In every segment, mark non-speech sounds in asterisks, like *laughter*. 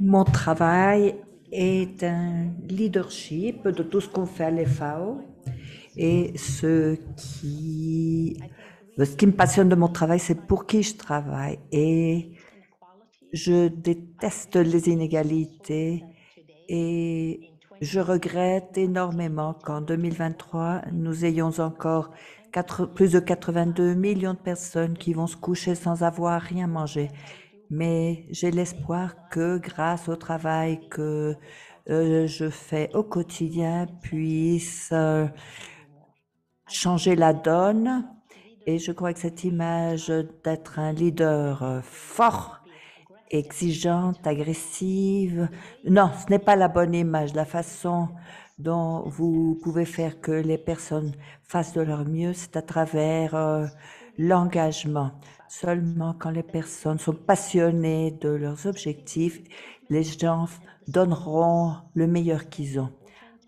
mon travail est un leadership de tout ce qu'on fait à l'FAO et ce qui, ce qui me passionne de mon travail, c'est pour qui je travaille et je déteste les inégalités et je regrette énormément qu'en 2023, nous ayons encore plus de 82 millions de personnes qui vont se coucher sans avoir rien mangé. Mais j'ai l'espoir que grâce au travail que euh, je fais au quotidien puisse euh, changer la donne. Et je crois que cette image d'être un leader euh, fort exigeante, agressive. Non, ce n'est pas la bonne image. La façon dont vous pouvez faire que les personnes fassent de leur mieux, c'est à travers euh, l'engagement. Seulement quand les personnes sont passionnées de leurs objectifs, les gens donneront le meilleur qu'ils ont.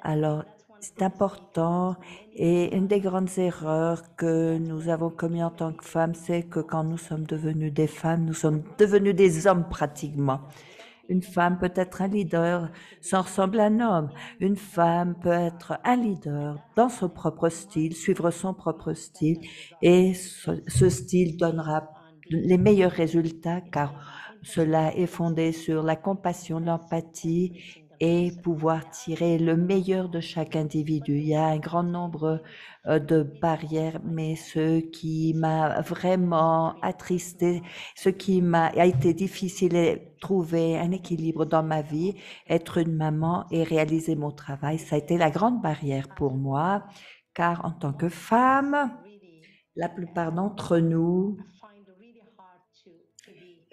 Alors, c'est important et une des grandes erreurs que nous avons commises en tant que femmes, c'est que quand nous sommes devenues des femmes, nous sommes devenues des hommes pratiquement. Une femme peut être un leader sans ressembler à un homme. Une femme peut être un leader dans son propre style, suivre son propre style, et ce style donnera les meilleurs résultats car cela est fondé sur la compassion, l'empathie et pouvoir tirer le meilleur de chaque individu. Il y a un grand nombre euh, de barrières, mais ce qui m'a vraiment attristé, ce qui m'a a été difficile est trouver un équilibre dans ma vie, être une maman et réaliser mon travail. Ça a été la grande barrière pour moi, car en tant que femme, la plupart d'entre nous,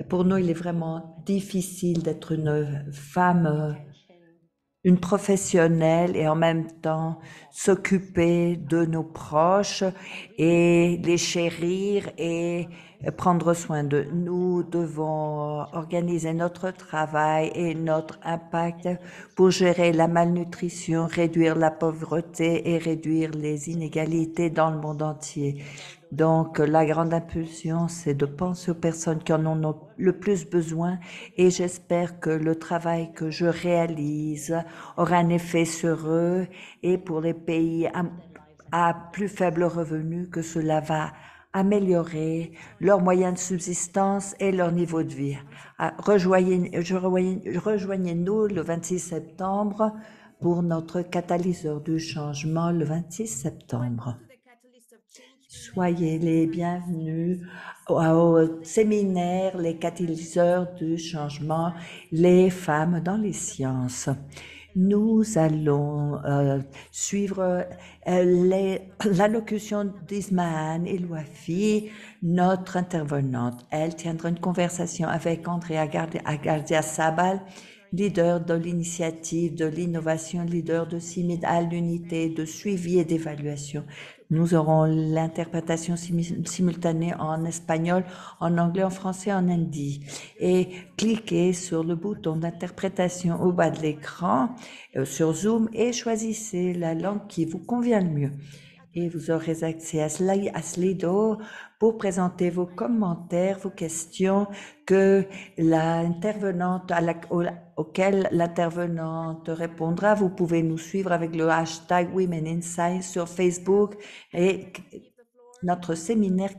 pour nous, il est vraiment difficile d'être une femme une professionnelle et en même temps s'occuper de nos proches et les chérir et prendre soin de Nous devons euh, organiser notre travail et notre impact pour gérer la malnutrition, réduire la pauvreté et réduire les inégalités dans le monde entier. Donc, la grande impulsion, c'est de penser aux personnes qui en ont le plus besoin et j'espère que le travail que je réalise aura un effet sur eux et pour les pays à, plus faible revenu que cela va améliorer leurs moyens de subsistance et leur niveau de vie. Ah, rejoignez, nous le 26 septembre pour notre catalyseur du changement le 26 septembre. Soyez les bienvenus au séminaire Les catalyseurs du changement, les femmes dans les sciences nous allons euh, suivre euh, l'allocution d'Ismahan Elouafi, notre intervenante. Elle tiendra une conversation avec Andrea Agardia Sabal, leader de l'initiative de l'innovation, leader de CIMID à l'unité de suivi et d'évaluation nous aurons l'interprétation simultanée en espagnol, en anglais, en français, en hindi. Et cliquez sur le bouton d'interprétation au bas de l'écran euh, sur Zoom et choisissez la langue qui vous convient le mieux et vous aurez accès à, cela, à Slido pour présenter vos commentaires, vos questions que l'intervenante auquel l'intervenante répondra. Vous pouvez nous suivre avec le hashtag Women Science sur Facebook et notre séminaire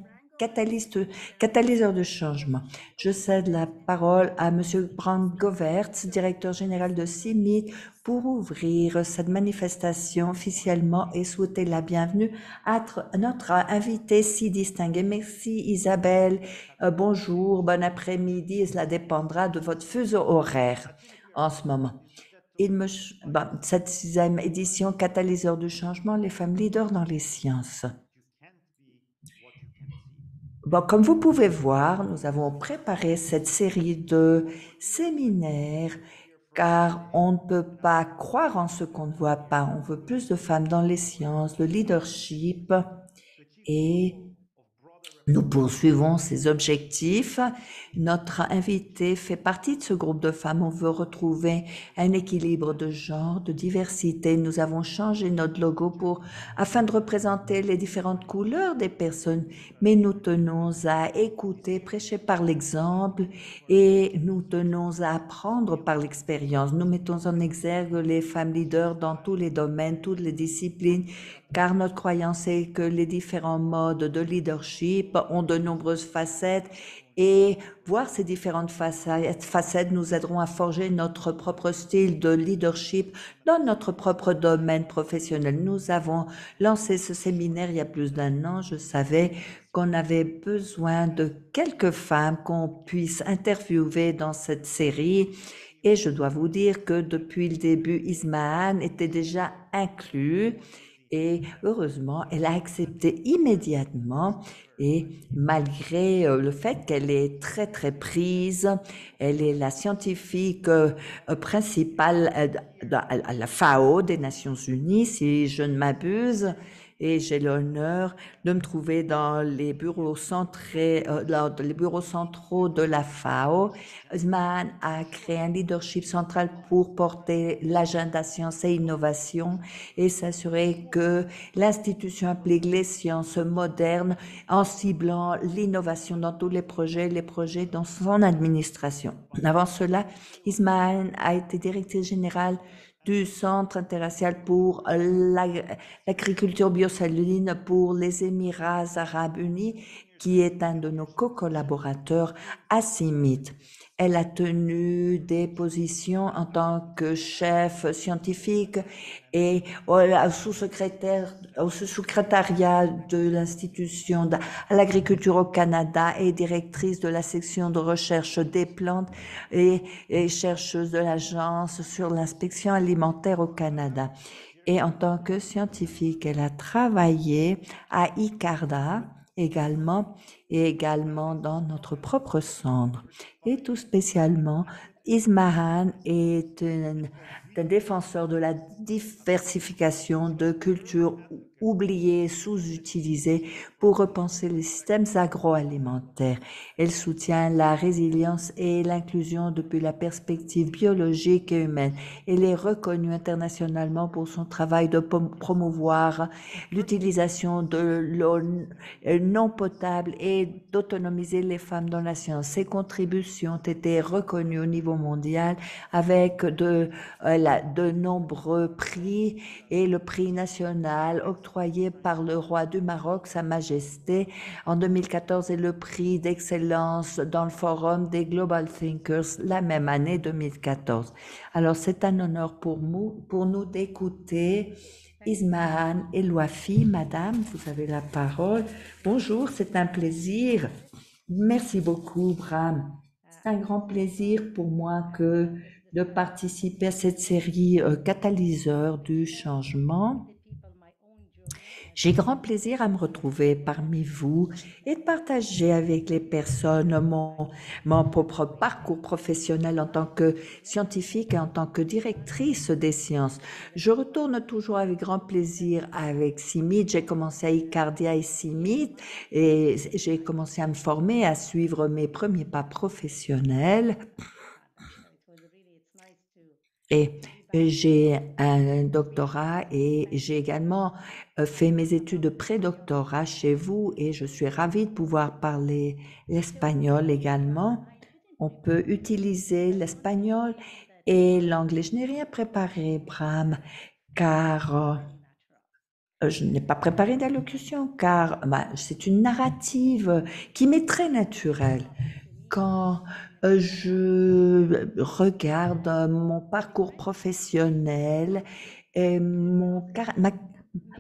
catalyseur de changement. Je cède la parole à Monsieur Brand Govertz, directeur général de CIMI, pour ouvrir cette manifestation officiellement et souhaiter la bienvenue à notre invité si distingué. Merci Isabelle. Euh, bonjour, bon après-midi. Cela dépendra de votre fuseau horaire en ce moment. Il cette sixième édition, catalyseur de changement, les femmes leaders dans les sciences. Bon, comme vous pouvez voir, nous avons préparé cette série de séminaires car on ne peut pas croire en ce qu'on ne voit pas. On veut plus de femmes dans les sciences, le leadership et nous poursuivons ces objectifs. Notre invité fait partie de ce groupe de femmes. On veut retrouver un équilibre de genre, de diversité. Nous avons changé notre logo pour, afin de représenter les différentes couleurs des personnes. Mais nous tenons à écouter, prêcher par l'exemple et nous tenons à apprendre par l'expérience. Nous mettons en exergue les femmes leaders dans tous les domaines, toutes les disciplines car notre croyance est que les différents modes de leadership ont de nombreuses facettes et voir ces différentes facettes nous aideront à forger notre propre style de leadership dans notre propre domaine professionnel. Nous avons lancé ce séminaire il y a plus d'un an. Je savais qu'on avait besoin de quelques femmes qu'on puisse interviewer dans cette série. Et je dois vous dire que depuis le début, Ismaël était déjà inclus et heureusement, elle a accepté immédiatement. Et malgré euh, le fait qu'elle est très, très prise, elle est la scientifique euh, principale euh, à la FAO des Nations Unies, si je ne m'abuse et j'ai l'honneur de me trouver dans les bureaux, euh, les bureaux centraux de la FAO. Ismaël a créé un leadership central pour porter l'agenda science et innovation et s'assurer que l'institution implique les sciences modernes en ciblant l'innovation dans tous les projets, les projets dans son administration. Avant cela, Ismaël a été directeur général du Centre international pour l'agriculture biosaline pour les Émirats arabes unis, qui est un de nos co-collaborateurs à CIMIT. Elle a tenu des positions en tant que chef scientifique et sous-secrétaire au secrétariat de l'institution de l'agriculture au Canada et directrice de la section de recherche des plantes et, et chercheuse de l'agence sur l'inspection alimentaire au Canada. Et en tant que scientifique, elle a travaillé à ICARDA également et également dans notre propre cendre. Et tout spécialement, Ismahan est un, un défenseur de la diversification de cultures oubliées, sous-utilisées pour repenser les systèmes agroalimentaires. Elle soutient la résilience et l'inclusion depuis la perspective biologique et humaine. Elle est reconnue internationalement pour son travail de promouvoir l'utilisation de l'eau non potable et d'autonomiser les femmes dans la science. Ses contributions ont été reconnues au niveau mondial avec de, euh, de nombreux prix et le prix national octroyé par le roi du Maroc, Sa Majesté, en 2014 et le prix d'excellence dans le forum des Global Thinkers la même année 2014. Alors c'est un honneur pour nous, pour nous d'écouter Ismahan Elouafi. Madame, vous avez la parole. Bonjour, c'est un plaisir. Merci beaucoup, Bram. C'est un grand plaisir pour moi que de participer à cette série euh, Catalyseur du changement. J'ai grand plaisir à me retrouver parmi vous et de partager avec les personnes mon, mon propre parcours professionnel en tant que scientifique et en tant que directrice des sciences. Je retourne toujours avec grand plaisir avec CIMIT. J'ai commencé à Icardia et CIMIT et j'ai commencé à me former, à suivre mes premiers pas professionnels. Et euh, j'ai un doctorat et j'ai également euh, fait mes études prédoctorat chez vous et je suis ravie de pouvoir parler l'espagnol également. On peut utiliser l'espagnol et l'anglais. Je n'ai rien préparé, Bram, car euh, je n'ai pas préparé d'allocution, car ben, c'est une narrative qui m'est très naturelle. Quand euh, je regarde mon parcours professionnel et mon, ma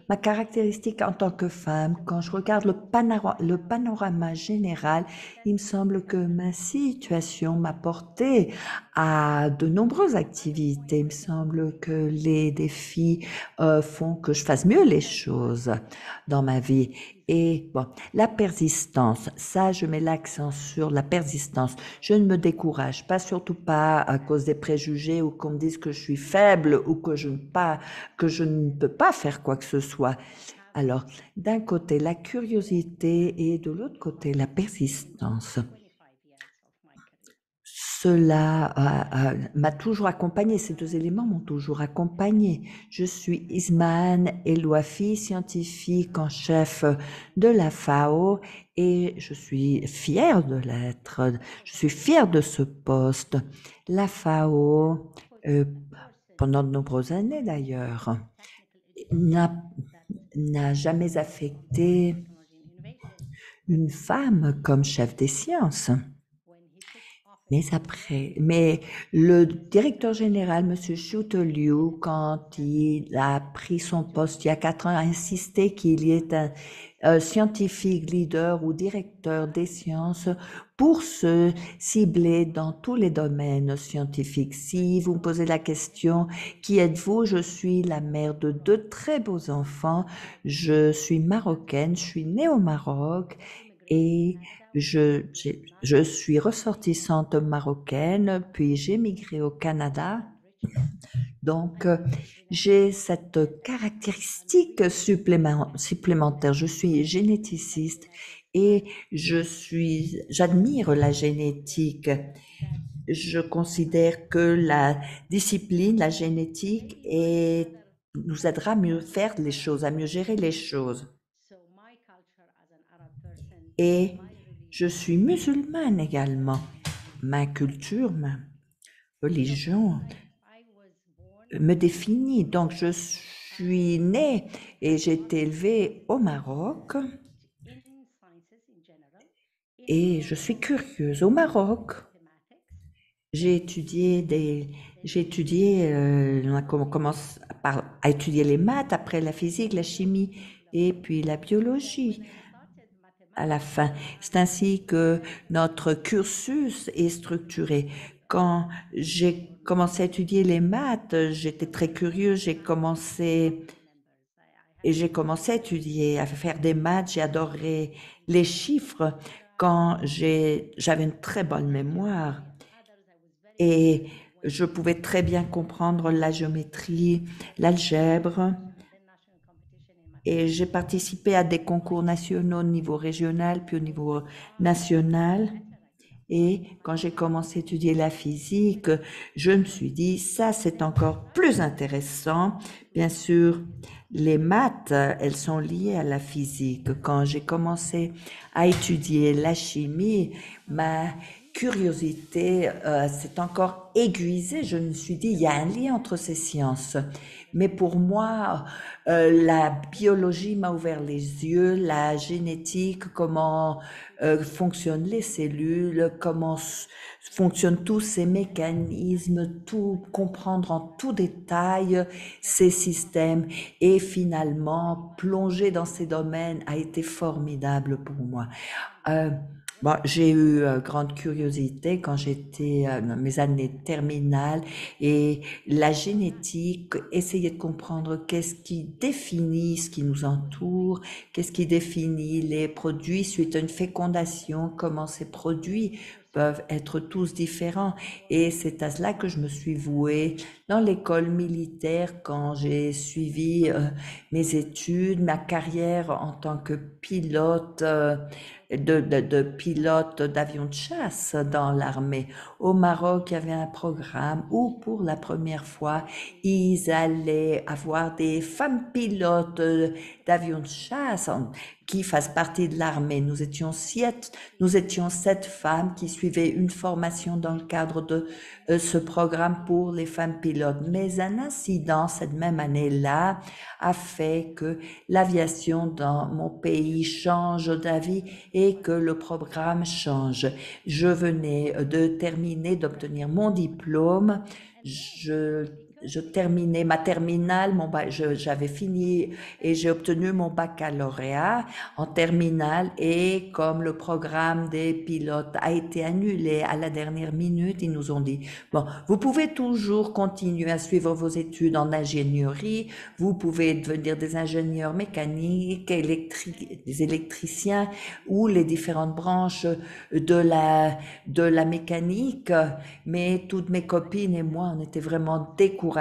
ma caractéristique en tant que femme, quand je regarde le panorama, général, il me semble que ma situation m'a porté à de nombreuses activités. Il me semble que les défis euh, font que je fasse mieux les choses dans ma vie. Et la persistance, ça, je mets l'accent sur la persistance. Je ne me décourage pas, surtout pas à cause des préjugés ou qu'on me dise que je suis faible ou que je pas, que je ne peux pas faire quoi que ce soit. Alors, d'un côté, la curiosité et de l'autre côté, la persistance cela euh, euh, m'a toujours accompagné, ces deux éléments m'ont toujours accompagné. Je suis Isman Elouafi, scientifique en chef de la FAO et je suis fière de l'être, je suis fière de ce poste. La FAO, euh, pendant de nombreuses années d'ailleurs, n'a jamais affecté une femme comme chef des sciences. Mais après, mais le directeur général, Monsieur Liu, quand il a pris son poste il y a quatre ans, a insisté qu'il y ait un, un scientifique leader ou directeur des sciences pour se cibler dans tous les domaines scientifiques. Si vous me posez la question, qui êtes-vous Je suis la mère de deux très beaux enfants. Je suis marocaine, je suis née au Maroc et je, je suis ressortissante marocaine, puis j'ai migré au Canada. Donc, euh, j'ai cette caractéristique supplémentaire. Je suis généticiste et je suis, j'admire la génétique. Je considère que la discipline, la génétique, nous aidera à mieux faire les choses, à mieux gérer les choses. Et je suis musulmane également. Ma culture, ma religion me définit. Donc, je suis née et j'ai été élevée au Maroc. Et je suis curieuse. Au Maroc, j'ai étudié des, j'ai étudié, euh, on, commence à étudier les maths, après la physique, la chimie et puis la biologie à la fin. C'est ainsi que notre cursus est structuré. Quand j'ai commencé à étudier les maths, j'étais très curieux, j'ai commencé et j'ai commencé à étudier, à faire des maths, j'ai adoré les chiffres quand j'avais une très bonne mémoire et je pouvais très bien comprendre la géométrie, l'algèbre et j'ai participé à des concours nationaux au niveau régional, puis au niveau national. Et quand j'ai commencé à étudier la physique, je me suis dit, ça c'est encore plus intéressant. Bien sûr, les maths, elles sont liées à la physique. Quand j'ai commencé à étudier la chimie, ma curiosité euh, s'est encore aiguisée. Je me suis dit, il y a un lien entre ces sciences. Mais pour moi, euh, la biologie m'a ouvert les yeux, la génétique, comment euh, fonctionnent les cellules, comment fonctionnent tous ces mécanismes, tout comprendre en tout détail ces systèmes. Et finalement, plonger dans ces domaines a été formidable pour moi. Euh, Bon, j'ai eu euh, grande curiosité quand j'étais euh, dans mes années terminales et la génétique, essayer de comprendre qu'est-ce qui définit ce qui nous entoure, qu'est-ce qui définit les produits suite à une fécondation, comment ces produits peuvent être tous différents. Et c'est à cela que je me suis vouée dans l'école militaire quand j'ai suivi euh, mes études, ma carrière en tant que pilote de, pilotes d'avions de chasse dans l'armée. Au Maroc, il y avait un programme où pour la première fois, ils allaient avoir des femmes pilotes d'avions de chasse qui fassent partie de l'armée. Nous étions sept, nous étions sept femmes qui suivaient une formation dans le cadre de euh, ce programme pour les femmes pilotes. Mais un incident cette même année-là a fait que l'aviation dans mon pays change d'avis que le programme change. Je venais de terminer d'obtenir mon diplôme. Je je terminais ma terminale, mon j'avais fini et j'ai obtenu mon baccalauréat en terminale et comme le programme des pilotes a été annulé à la dernière minute, ils nous ont dit bon, vous pouvez toujours continuer à suivre vos études en ingénierie, vous pouvez devenir des ingénieurs mécaniques, électriques, des électriciens ou les différentes branches de la de la mécanique, mais toutes mes copines et moi on était vraiment découragés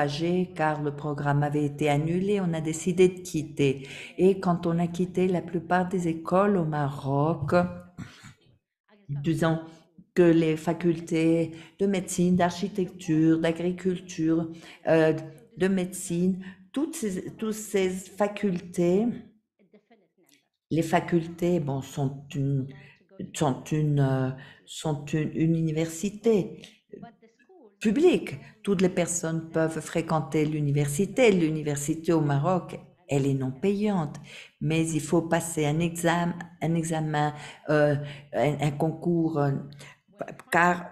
car le programme avait été annulé, on a décidé de quitter. Et quand on a quitté la plupart des écoles au Maroc, disons que les facultés de médecine, d'architecture, d'agriculture, euh, de médecine, toutes ces, facultés, les facultés sont euh, une université publique toutes les personnes peuvent fréquenter l'université. L'université au Maroc, elle est non payante, mais il faut passer un examen, un examen, euh, un, concours, euh, car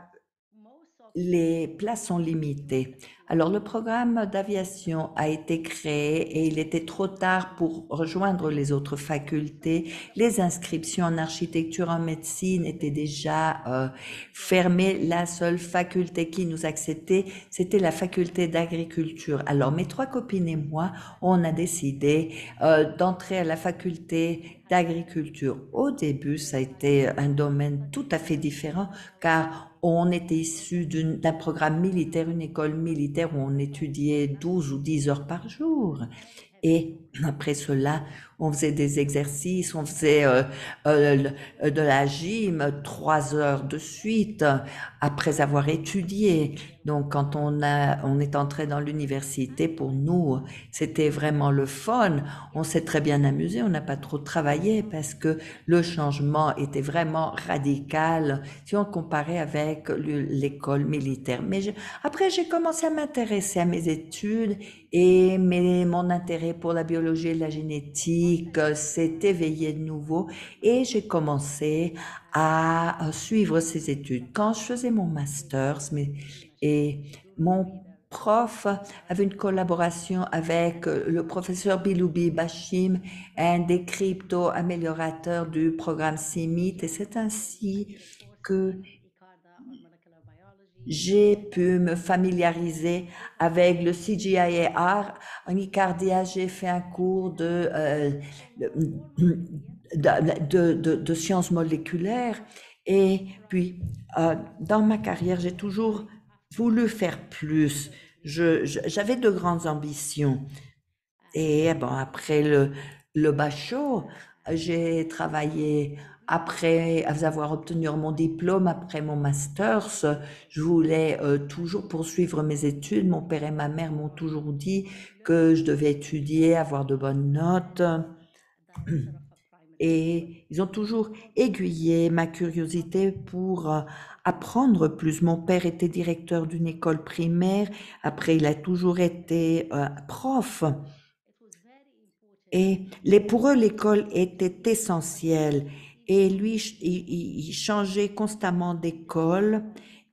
les places sont limitées. Alors le programme d'aviation a été créé et il était trop tard pour rejoindre les autres facultés. Les inscriptions en architecture, en médecine étaient déjà euh, fermées. La seule faculté qui nous acceptait, c'était la faculté d'agriculture. Alors mes trois copines et moi, on a décidé euh, d'entrer à la faculté d'agriculture. Au début, ça a été un domaine tout à fait différent car on était issu d'un programme militaire, une école militaire où on étudiait 12 ou 10 heures par jour. Et après cela, on faisait des exercices, on faisait euh, euh, euh, de la gym trois heures de suite après avoir étudié. Donc, quand on a, on est entré dans l'université, pour nous, c'était vraiment le fun. On s'est très bien amusé, on n'a pas trop travaillé parce que le changement était vraiment radical si on comparait avec l'école militaire. Mais après, j'ai commencé à m'intéresser à mes études et mes, mon intérêt pour la biologie la génétique euh, s'est éveillée de nouveau et j'ai commencé à euh, suivre ces études. Quand je faisais mon master et mon prof avait une collaboration avec euh, le professeur Biloubi Bashim, un des crypto-améliorateurs du programme CIMIT, et c'est ainsi que j'ai pu me familiariser avec le CGIAR. En Icardia, j'ai fait un cours euh, de, de, sciences moléculaires. Et puis, euh, dans ma carrière, j'ai toujours voulu faire plus. J'avais de grandes ambitions. Et bon, après le, le bachot, j'ai travaillé après avoir obtenu mon diplôme, après mon master, je voulais euh, toujours poursuivre mes études. Mon père et ma mère m'ont toujours dit que je devais étudier, avoir de bonnes notes. Et ils ont toujours aiguillé ma curiosité pour euh, apprendre plus. Mon père était directeur d'une école primaire. Après, il a toujours été euh, prof. Et les, pour eux, l'école était essentielle et lui, il, changeait constamment d'école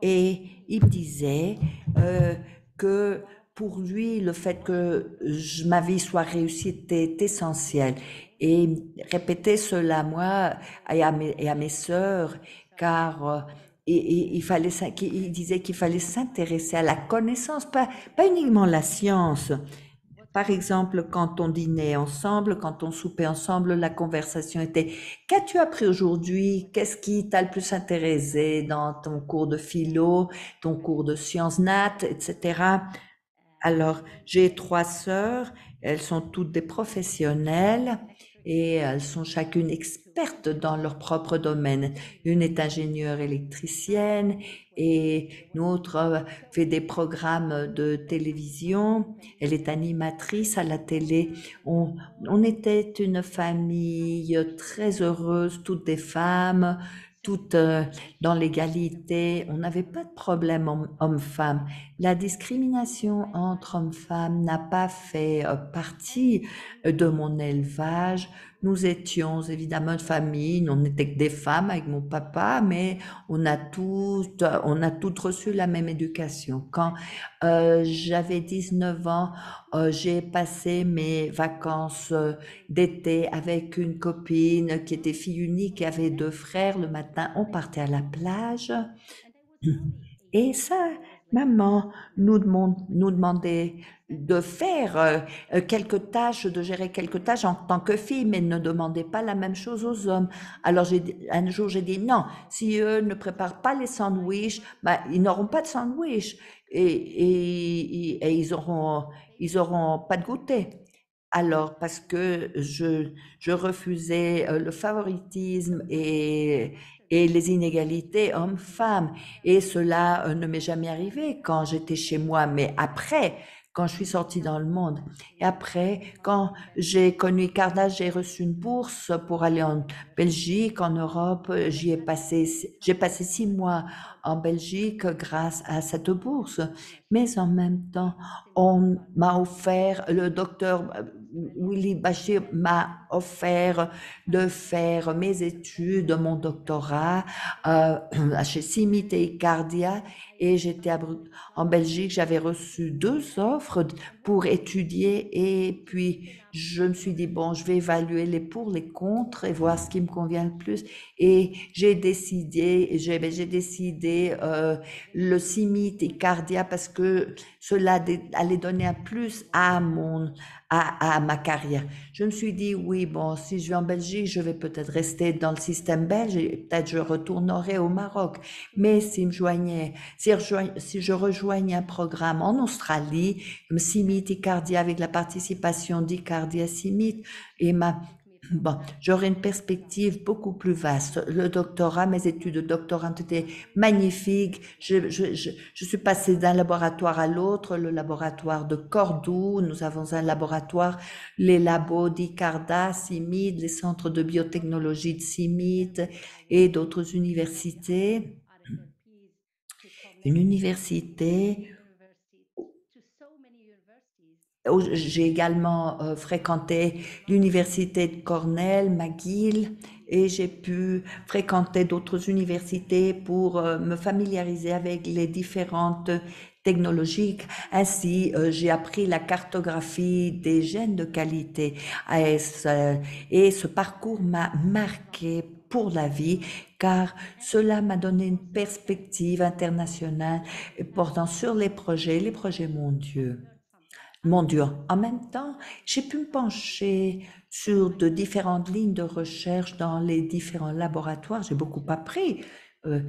et il disait euh, que pour lui, le fait que je, ma vie soit réussie était essentiel. Et il répétait cela à moi et à mes, et sœurs, car euh, il, il disait qu'il fallait s'intéresser à la connaissance, pas, pas uniquement la science, par exemple, quand on dînait ensemble, quand on soupait ensemble, la conversation était Qu'as-tu appris aujourd'hui Qu'est-ce qui t'a le plus intéressé dans ton cours de philo, ton cours de sciences nat, etc. Alors, j'ai trois sœurs, elles sont toutes des professionnelles et elles sont chacune dans leur propre domaine. Une est ingénieure électricienne et une autre fait des programmes de télévision. Elle est animatrice à la télé. On, on était une famille très heureuse, toutes des femmes, toutes euh, dans l'égalité, on n'avait pas de problème homme-femme. La discrimination entre hommes-femmes n'a pas fait euh, partie euh, de mon élevage nous étions évidemment une famille, on n'était que des femmes avec mon papa, mais on a toutes, on a toutes reçu la même éducation. Quand euh, j'avais 19 ans, euh, j'ai passé mes vacances euh, d'été avec une copine qui était fille unique et avait deux frères. Le matin, on partait à la plage. Et ça, Maman nous, demande, demandait de faire euh, quelques tâches, de gérer quelques tâches en tant que fille, mais ne demandait pas la même chose aux hommes. Alors un jour, j'ai dit non, si eux ne préparent pas les sandwichs, bah, ils n'auront pas de sandwich et, ils n'auront pas de goûter. Alors, parce que je, je refusais euh, le favoritisme et, et les inégalités hommes-femmes. Et cela euh, ne m'est jamais arrivé quand j'étais chez moi, mais après, quand je suis sortie dans le monde. Et après, quand j'ai connu Carnage, j'ai reçu une bourse pour aller en Belgique, en Europe. J'y ai passé, j'ai passé six mois en Belgique grâce à cette bourse. Mais en même temps, on m'a offert, le docteur Willy Bachir m'a offert de faire mes études, mon doctorat euh, *clears throat* chez simité Cardia et j'étais en Belgique, j'avais reçu deux offres pour étudier et puis je me suis dit, bon, je vais évaluer les pour, les contre et voir ce qui me convient le plus. Et j'ai décidé, j'ai ben, décidé euh, le simite et cardia parce que cela allait donner un plus à mon, à, à ma carrière. Je me suis dit, oui, bon, si je vais en Belgique, je vais peut-être rester dans le système belge et peut-être je retournerai au Maroc. Mais si, me joignais, si, je rejoignais un programme en Australie, comme simite, icardia, avec la participation d'icardia Simit et ma, Bon, j'aurai une perspective beaucoup plus vaste. Le doctorat, mes études de doctorat ont été magnifiques. Je, je, je, je suis passée d'un laboratoire à l'autre, le laboratoire de Cordoue. Nous avons un laboratoire, les labos d'Icarda, CIMID, les centres de biotechnologie de CIMID et d'autres universités. Une université j'ai également euh, fréquenté l'université de Cornell, McGill, et j'ai pu fréquenter d'autres universités pour euh, me familiariser avec les différentes technologies. Ainsi, euh, j'ai appris la cartographie des gènes de qualité. à et ce parcours m'a marqué pour la vie, car cela m'a donné une perspective internationale portant sur les projets, les projets mondiaux mon En même temps, j'ai pu me pencher sur de différentes lignes de recherche dans les différents laboratoires. J'ai beaucoup appris. Euh,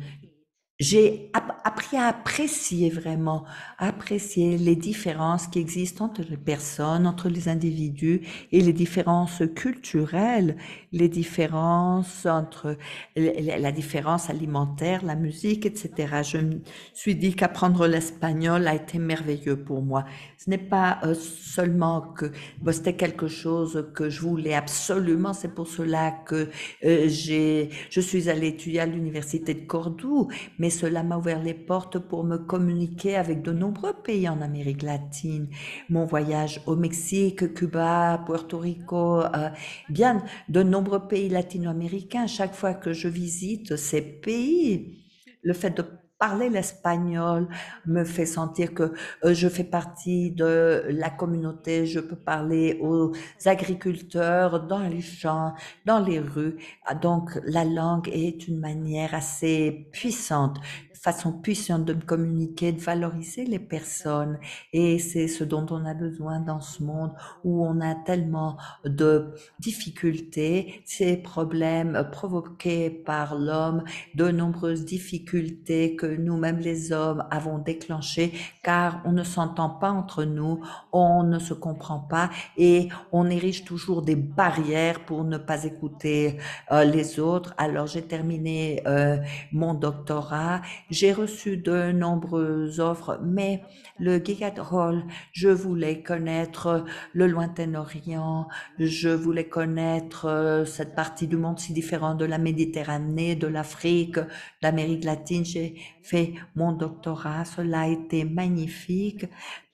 j'ai appris à apprécier vraiment, à apprécier les différences qui existent entre les personnes, entre les individus et les différences culturelles, les différences entre la différence alimentaire, la musique, etc. Je me suis dit qu'apprendre l'espagnol a été merveilleux pour moi. Ce n'est pas euh, seulement que c'était quelque chose que je voulais absolument, c'est pour cela que euh, j'ai, je suis allée étudier à l'université de Cordoue, mais et cela m'a ouvert les portes pour me communiquer avec de nombreux pays en Amérique latine. Mon voyage au Mexique, Cuba, Puerto Rico, euh, bien de nombreux pays latino-américains, chaque fois que je visite ces pays, le fait de parler l'espagnol me fait sentir que euh, je fais partie de la communauté, je peux parler aux agriculteurs dans les champs, dans les rues. Ah, donc la langue est une manière assez puissante, façon puissante de communiquer, de valoriser les personnes. Et c'est ce dont on a besoin dans ce monde où on a tellement de difficultés, ces problèmes provoqués par l'homme, de nombreuses difficultés que nous-mêmes les hommes avons déclenché car on ne s'entend pas entre nous, on ne se comprend pas et on érige toujours des barrières pour ne pas écouter euh, les autres. Alors j'ai terminé euh, mon doctorat, j'ai reçu de nombreuses offres, mais le Gigadrol, je voulais connaître le lointain Orient, je voulais connaître euh, cette partie du monde si différente de la Méditerranée, de l'Afrique, d'Amérique latine. J'ai fait mon doctorat, cela a été magnifique.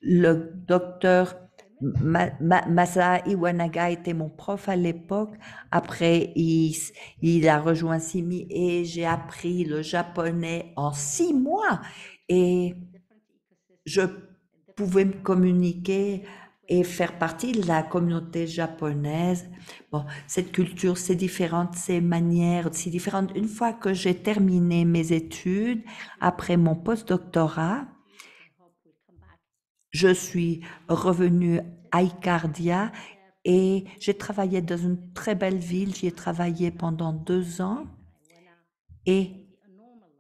Le docteur Masa Iwanaga était mon prof à l'époque. Après, il, il, a rejoint Simi et j'ai appris le japonais en six mois. Et je pouvais me communiquer et faire partie de la communauté japonaise. Bon, cette culture, c'est différente, ces manières, c'est différente. Une fois que j'ai terminé mes études, après mon postdoctorat, je suis revenue à Icardia et j'ai travaillé dans une très belle ville. J'y ai travaillé pendant deux ans. Et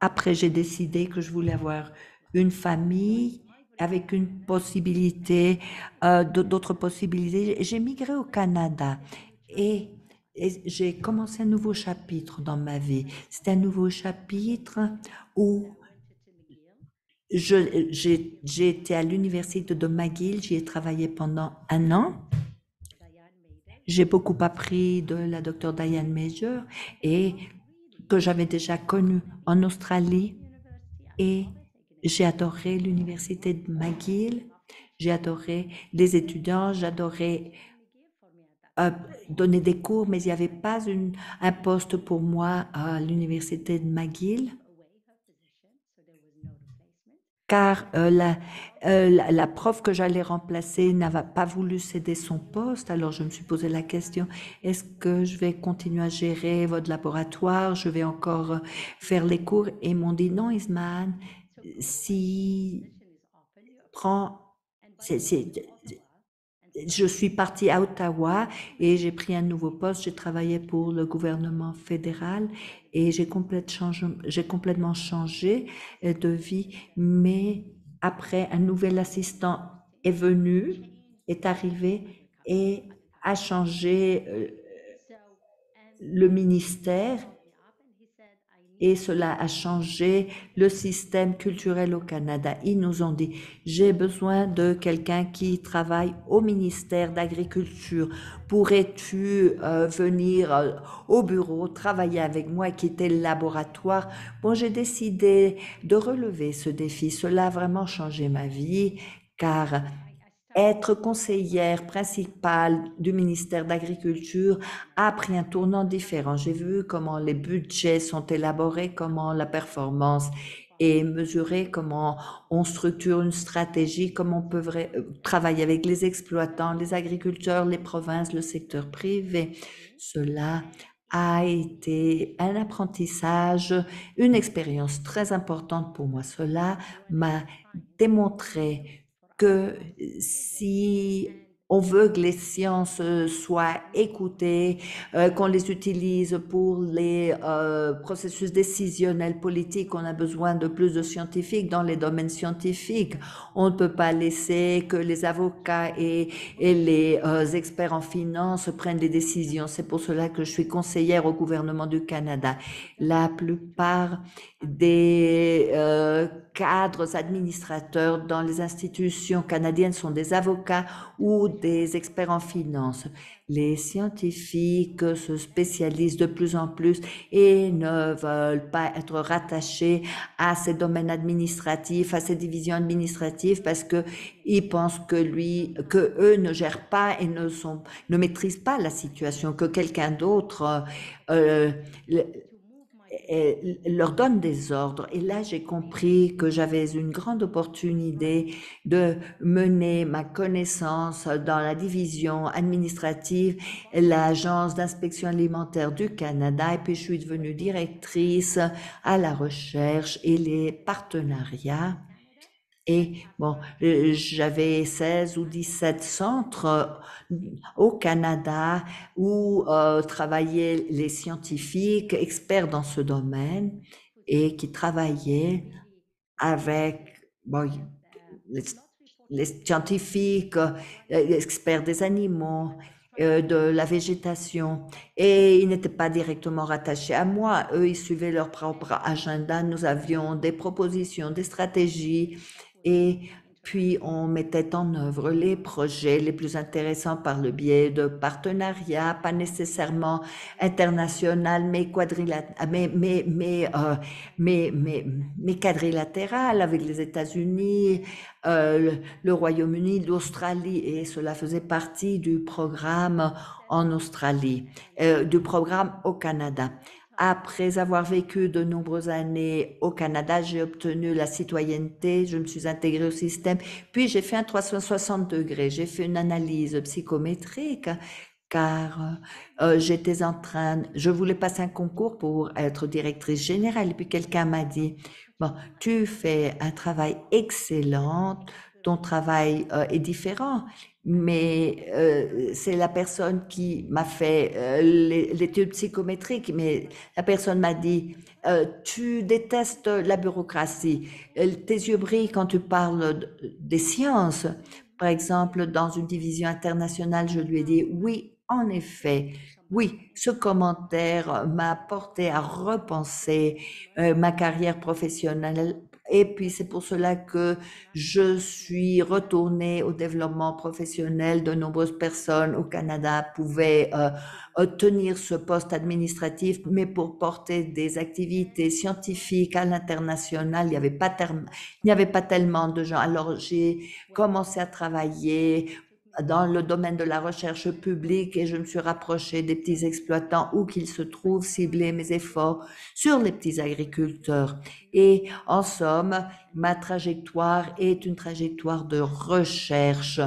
après, j'ai décidé que je voulais avoir une famille avec une possibilité, euh, d'autres possibilités. J'ai migré au Canada et, j'ai commencé un nouveau chapitre dans ma vie. C'est un nouveau chapitre où j'ai été à l'université de McGill, j'y ai travaillé pendant un an. J'ai beaucoup appris de la docteure Diane Major et que j'avais déjà connue en Australie et j'ai adoré l'université de McGill, j'ai adoré les étudiants, j'adorais euh, donner des cours, mais il n'y avait pas une, un poste pour moi à l'université de McGill car euh, euh, la, prof que j'allais remplacer n'avait pas voulu céder son poste. Alors je me suis posé la question, est-ce que je vais continuer à gérer votre laboratoire Je vais encore euh, faire les cours Et ils m'ont dit, non, Isman, si prend, je suis partie à Ottawa et j'ai pris un nouveau poste. J'ai travaillé pour le gouvernement fédéral et j'ai complètement changé euh, de vie. Mais après, un nouvel assistant est venu, est arrivé et a changé euh, le ministère et cela a changé le système culturel au Canada. Ils nous ont dit, j'ai besoin de quelqu'un qui travaille au ministère d'Agriculture. Pourrais-tu euh, venir euh, au bureau, travailler avec moi, quitter le laboratoire Bon, j'ai décidé de relever ce défi. Cela a vraiment changé ma vie car être conseillère principale du ministère d'Agriculture a pris un tournant différent. J'ai vu comment les budgets sont élaborés, comment la performance est mesurée, comment on structure une stratégie, comment on peut euh, travailler avec les exploitants, les agriculteurs, les provinces, le secteur privé. Cela a été un apprentissage, une expérience très importante pour moi. Cela m'a démontré que si on veut que les sciences euh, soient écoutées, euh, qu'on les utilise pour les euh, processus décisionnels politiques. On a besoin de plus de scientifiques dans les domaines scientifiques. On ne peut pas laisser que les avocats et, et les experts en finance prennent des décisions. C'est pour cela que je suis conseillère au gouvernement du Canada. La plupart des euh, cadres administrateurs dans les institutions canadiennes sont des avocats ou des experts en finance. Les scientifiques se spécialisent de plus en plus et ne veulent pas être rattachés à ces domaines administratifs, à ces divisions administratives parce que ils pensent que lui, que eux ne gèrent pas et ne sont, ne maîtrisent pas la situation, que quelqu'un d'autre euh, et leur donne des ordres. Et là, j'ai compris que j'avais une grande opportunité de mener ma connaissance dans la division administrative, l'agence d'inspection alimentaire du Canada. Et puis, je suis devenue directrice à la recherche et les partenariats. Et bon, euh, j'avais 16 ou 17 centres euh, au Canada où euh, travaillaient les scientifiques experts dans ce domaine et qui travaillaient avec bon, les, scientifiques, experts des animaux, de la végétation. Et ils n'étaient pas directement rattachés à moi. Eux, ils suivaient leur propre agenda. Nous avions des propositions, des stratégies et puis on mettait en œuvre les projets les plus intéressants par le biais de partenariats, pas nécessairement international, mais quadrilatéral, mais euh, mais mais, mais quadrilatéral avec les États-Unis, euh, le, Royaume-Uni, l'Australie, et cela faisait partie du programme en Australie, euh, du programme au Canada. Après avoir vécu de nombreuses années au Canada, j'ai obtenu la citoyenneté, je me suis intégrée au système, puis j'ai fait un 360 degrés, j'ai fait une analyse psychométrique car euh, j'étais en train, je voulais passer un concours pour être directrice générale et puis quelqu'un m'a dit, bon, tu fais un travail excellent, ton travail euh, est différent, mais euh, c'est la personne qui m'a fait euh, l'étude psychométrique, mais la personne m'a dit, euh, tu détestes la bureaucratie, tes yeux brillent quand tu parles des sciences. Par exemple, dans une division internationale, je lui ai dit, mmh. oui, en effet, oui, ce commentaire m'a porté à repenser ma carrière professionnelle et puis c'est pour cela que je suis retournée au développement professionnel. De nombreuses personnes au Canada pouvaient euh, tenir ce poste administratif, mais pour porter des activités scientifiques à l'international, il n'y avait pas il n'y avait pas tellement de gens. Alors j'ai commencé à travailler dans le domaine de la recherche publique et je me suis rapprochée des petits exploitants où qu'ils se trouvent, cibler mes efforts sur les petits agriculteurs. Et en somme, ma trajectoire est une trajectoire de recherche,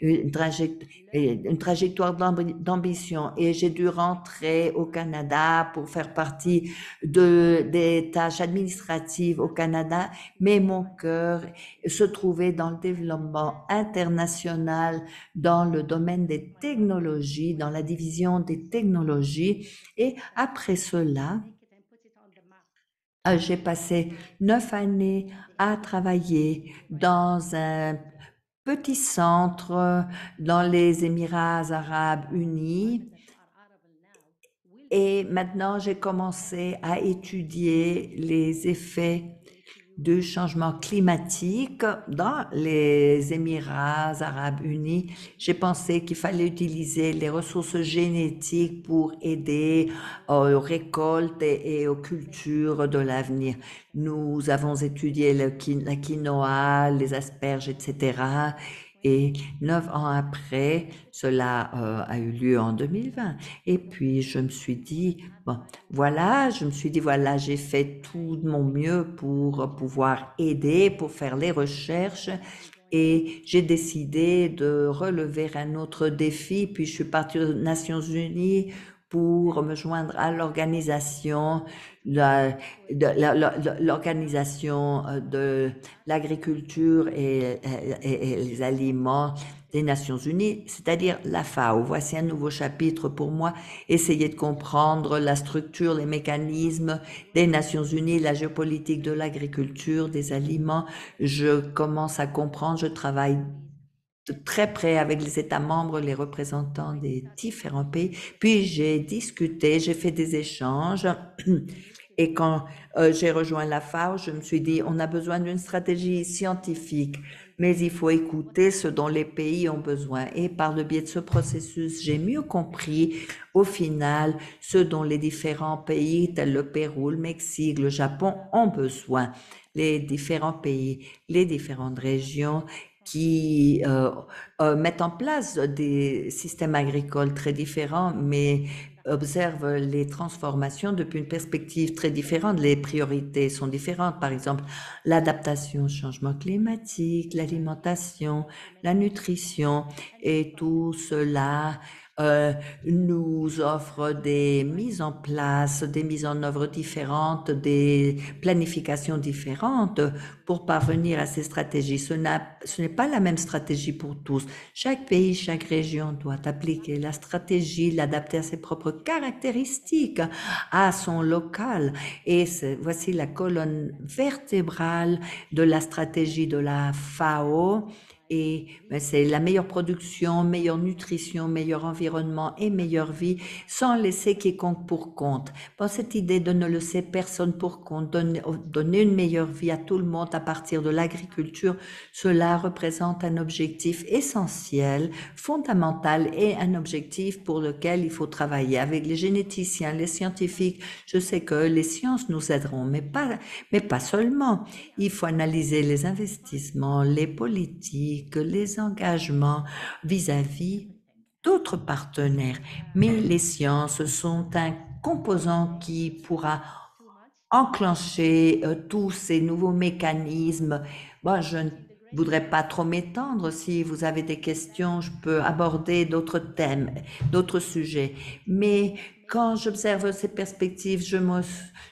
une, trajectoire, d'ambition. Et j'ai dû rentrer au Canada pour faire partie de, des tâches administratives au Canada, mais mon cœur se trouvait dans le développement international, dans le domaine des technologies, dans la division des technologies. Et après cela, ah, j'ai passé neuf années à travailler dans un petit centre dans les Émirats arabes unis. Et maintenant, j'ai commencé à étudier les effets du changement climatique dans les Émirats arabes unis. J'ai pensé qu'il fallait utiliser les ressources génétiques pour aider aux récoltes et aux cultures de l'avenir. Nous avons étudié le, la quinoa, les asperges, etc. Et neuf ans après, cela euh, a eu lieu en 2020. Et puis je me suis dit, bon, voilà, je me suis dit, voilà, j'ai fait tout mon mieux pour pouvoir aider, pour faire les recherches. Et j'ai décidé de relever un autre défi. Puis je suis partie aux Nations Unies pour me joindre à l'organisation, l'organisation euh, de l'agriculture et, et, les aliments des Nations Unies, c'est-à-dire la FAO. Voici un nouveau chapitre pour moi, essayer de comprendre la structure, les mécanismes des Nations Unies, la géopolitique de l'agriculture, des aliments. Je commence à comprendre, je travaille très près avec les États membres, les représentants des différents pays. Puis j'ai discuté, j'ai fait des échanges. Et quand euh, j'ai rejoint la FAO, je me suis dit, on a besoin d'une stratégie scientifique, mais il faut écouter ce dont les pays ont besoin. Et par le biais de ce processus, j'ai mieux compris, au final, ce dont les différents pays, tels le Pérou, le Mexique, le Japon, ont besoin. Les différents pays, les différentes régions qui euh, euh, mettent en place des systèmes agricoles très différents, mais observent les transformations depuis une perspective très différente. Les priorités sont différentes. Par exemple, l'adaptation au changement climatique, l'alimentation, la nutrition, et tout cela euh, nous offre des mises en place, des mises en œuvre différentes, des planifications différentes pour parvenir à ces stratégies. ce n'est pas la même stratégie pour tous. Chaque pays, chaque région doit appliquer la stratégie, l'adapter à ses propres caractéristiques, à son local. Et voici la colonne vertébrale de la stratégie de la FAO et ben, c'est la meilleure production, meilleure nutrition, meilleur environnement et meilleure vie, sans laisser quiconque pour compte. Bon, cette idée de ne laisser personne pour compte, donner, oh, donner une meilleure vie à tout le monde à partir de l'agriculture, cela représente un objectif essentiel, fondamental et un objectif pour lequel il faut travailler avec les généticiens, les scientifiques. Je sais que les sciences nous aideront, mais pas, mais pas seulement. Il faut analyser les investissements, les politiques, que les engagements vis-à-vis d'autres partenaires. Mais les sciences sont un composant qui pourra enclencher euh, tous ces nouveaux mécanismes. Bon, je ne voudrais pas trop m'étendre. Si vous avez des questions, je peux aborder d'autres thèmes, d'autres sujets. Mais quand j'observe ces perspectives, je me,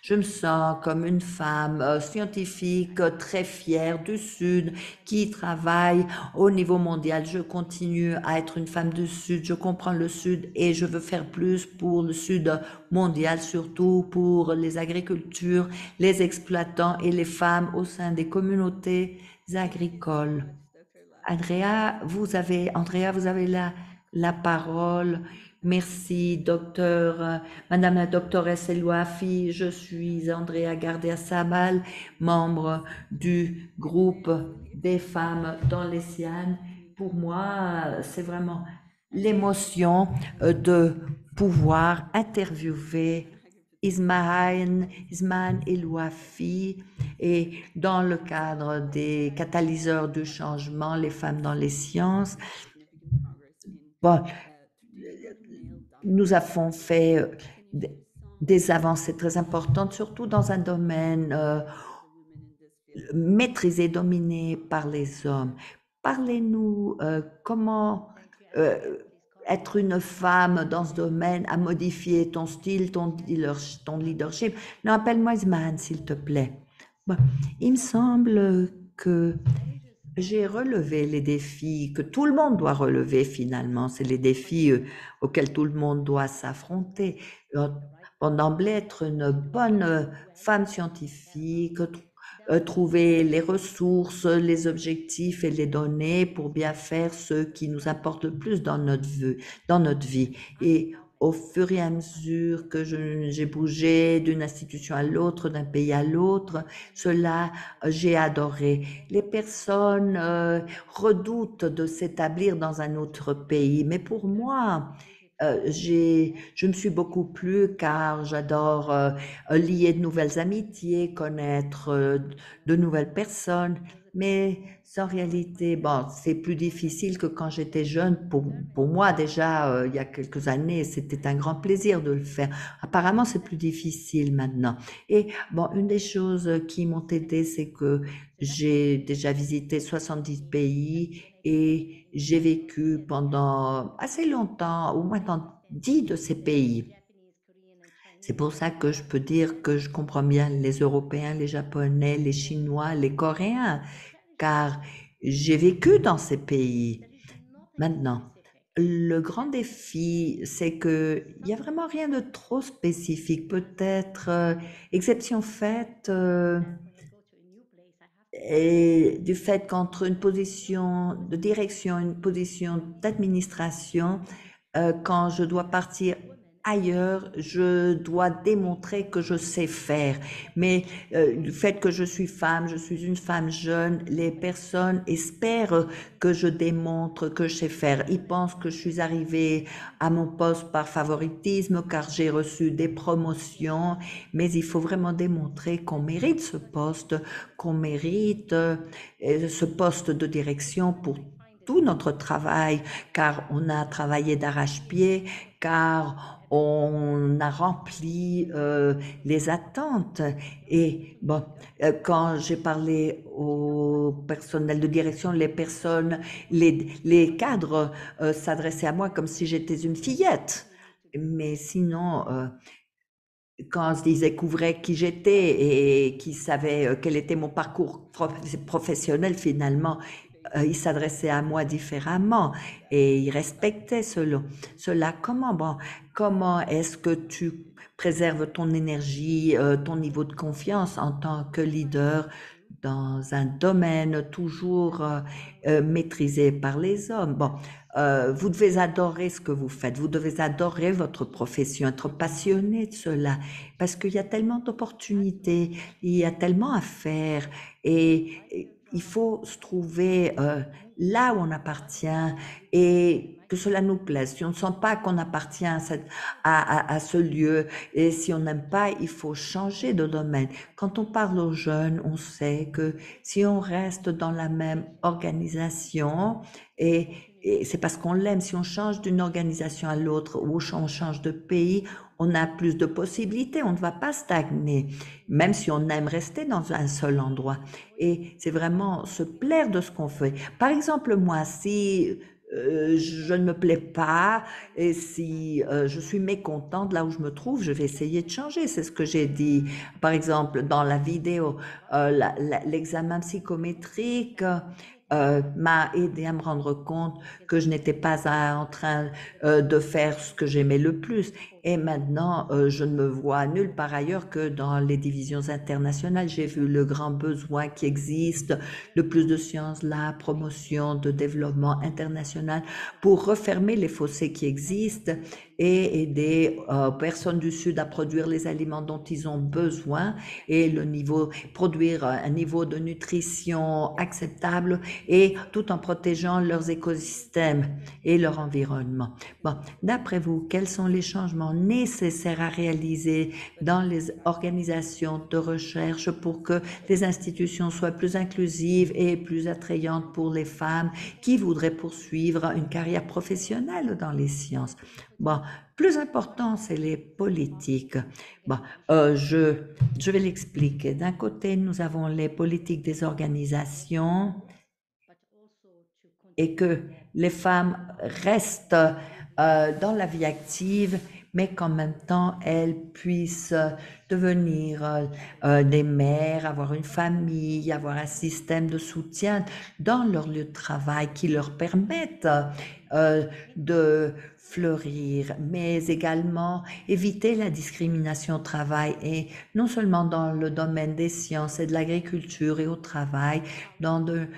je me sens comme une femme euh, scientifique euh, très fière du Sud qui travaille au niveau mondial. Je continue à être une femme du Sud, je comprends le Sud et je veux faire plus pour le Sud mondial, surtout pour les agricultures, les exploitants et les femmes au sein des communautés agricoles. Andrea, vous avez, Andrea, vous avez la, la parole. Merci, docteur, madame la doctoresse Elouafi. Je suis Andrea Gardia-Sabal, membre du groupe des femmes dans les sciences. Pour moi, c'est vraiment l'émotion euh, de pouvoir interviewer Ismaël, Ismaïn Elouafi et dans le cadre des catalyseurs du changement, les femmes dans les sciences nous avons fait euh, des avancées très importantes, surtout dans un domaine euh, maîtrisé, dominé par les hommes. Parlez-nous euh, comment être une femme dans ce domaine a modifié ton style, ton, leadership. Non, appelle-moi Isman, s'il te plaît. Il me semble que j'ai relevé les défis que tout le monde doit relever finalement. C'est les défis euh, auxquels tout le monde doit s'affronter. Pendant euh, d'emblée être une bonne euh, femme scientifique, trouver les ressources, les objectifs et les données pour bien faire ce qui nous importe le plus dans notre vie. Dans notre vie. Et au fur et à mesure que j'ai bougé d'une institution à l'autre, d'un pays à l'autre, cela, euh, j'ai adoré. Les personnes euh, redoutent de s'établir dans un autre pays, mais pour moi, euh, je me suis beaucoup plu car j'adore lier de nouvelles amitiés, connaître de nouvelles personnes, mais en réalité, bon, c'est plus difficile que quand j'étais jeune. Pour, moi, déjà, euh, il y a quelques années, c'était un grand plaisir de le faire. Apparemment, c'est plus difficile maintenant. Et bon, une des choses qui m'ont aidé, c'est que j'ai déjà visité 70 pays et j'ai vécu pendant assez longtemps, au moins dans 10 de ces pays. C'est pour ça que je peux dire que je comprends bien les Européens, les Japonais, les Chinois, les Coréens car j'ai vécu dans ces pays. Maintenant, le grand défi, c'est qu'il il a vraiment rien de trop spécifique. Peut-être euh, exception faite euh, et du fait qu'entre une position de direction, une position d'administration, euh, quand je dois partir ailleurs, je dois démontrer que je sais faire. Mais le euh, fait que je suis femme, je suis une femme jeune, les personnes espèrent que je démontre que je sais faire. Ils pensent que je suis arrivée à mon poste par favoritisme, car j'ai reçu des promotions, mais il faut vraiment démontrer qu'on mérite ce poste, qu'on mérite euh, ce poste de direction pour tout notre travail, car on a travaillé d'arrache-pied, car on a rempli euh, les attentes. Et bon, euh, quand j'ai parlé au personnel de direction, les personnes, les, cadres euh, s'adressaient à moi comme si j'étais une fillette. Mais sinon, quand ils découvraient qui j'étais et qui savait quel était mon parcours professionnel finalement, euh, il s'adressait à moi différemment et il respectait cela. Cela, comment bon, comment est-ce que tu préserves ton énergie, euh, ton niveau de confiance en tant que leader dans un domaine toujours euh, maîtrisé par les hommes. Bon, vous devez adorer ce que vous faites, vous devez adorer votre profession, être passionné de cela, parce qu'il y a tellement d'opportunités, il y a tellement à faire, et il faut se trouver euh, là où on appartient et que cela nous plaise. Si on ne sent pas qu'on appartient à, ce lieu et si on n'aime pas, il faut changer de domaine. Quand on parle aux jeunes, on sait que si on reste dans la même organisation et et c'est parce qu'on l'aime. Si on change d'une organisation à l'autre ou on change de pays, on a plus de possibilités, on ne va pas stagner, même si on aime rester dans un seul endroit. Et c'est vraiment se plaire de ce qu'on fait. Par exemple, moi, si euh, je ne me plais pas et si euh, je suis mécontente là où je me trouve, je vais essayer de changer. C'est ce que j'ai dit, par exemple, dans la vidéo, euh, l'examen psychométrique. Euh, m'a aidé à me rendre compte que je n'étais pas en train euh, de faire ce que j'aimais le plus et maintenant, euh, je ne me vois nulle part ailleurs que dans les divisions internationales. J'ai vu le grand besoin qui existe, le plus de sciences, la promotion de développement international pour refermer les fossés qui existent et aider euh, personnes du Sud à produire les aliments dont ils ont besoin et le niveau, produire un niveau de nutrition acceptable et tout en protégeant leurs écosystèmes et leur environnement. Bon, d'après vous, quels sont les changements nécessaires à réaliser dans les organisations de recherche pour que les institutions soient plus inclusives et plus attrayantes pour les femmes qui voudraient poursuivre une carrière professionnelle dans les sciences. Bon, plus important, c'est les politiques. Euh, je, je vais l'expliquer. D'un côté, nous avons les politiques des organisations et que les femmes restent euh, dans la vie active mais qu'en même temps, elles puissent euh, devenir euh, euh, des mères, avoir une famille, avoir un système de soutien dans leur lieu de travail qui leur permette de fleurir, mais également éviter la discrimination au travail et non seulement dans le domaine des sciences et de l'agriculture et au travail, dans de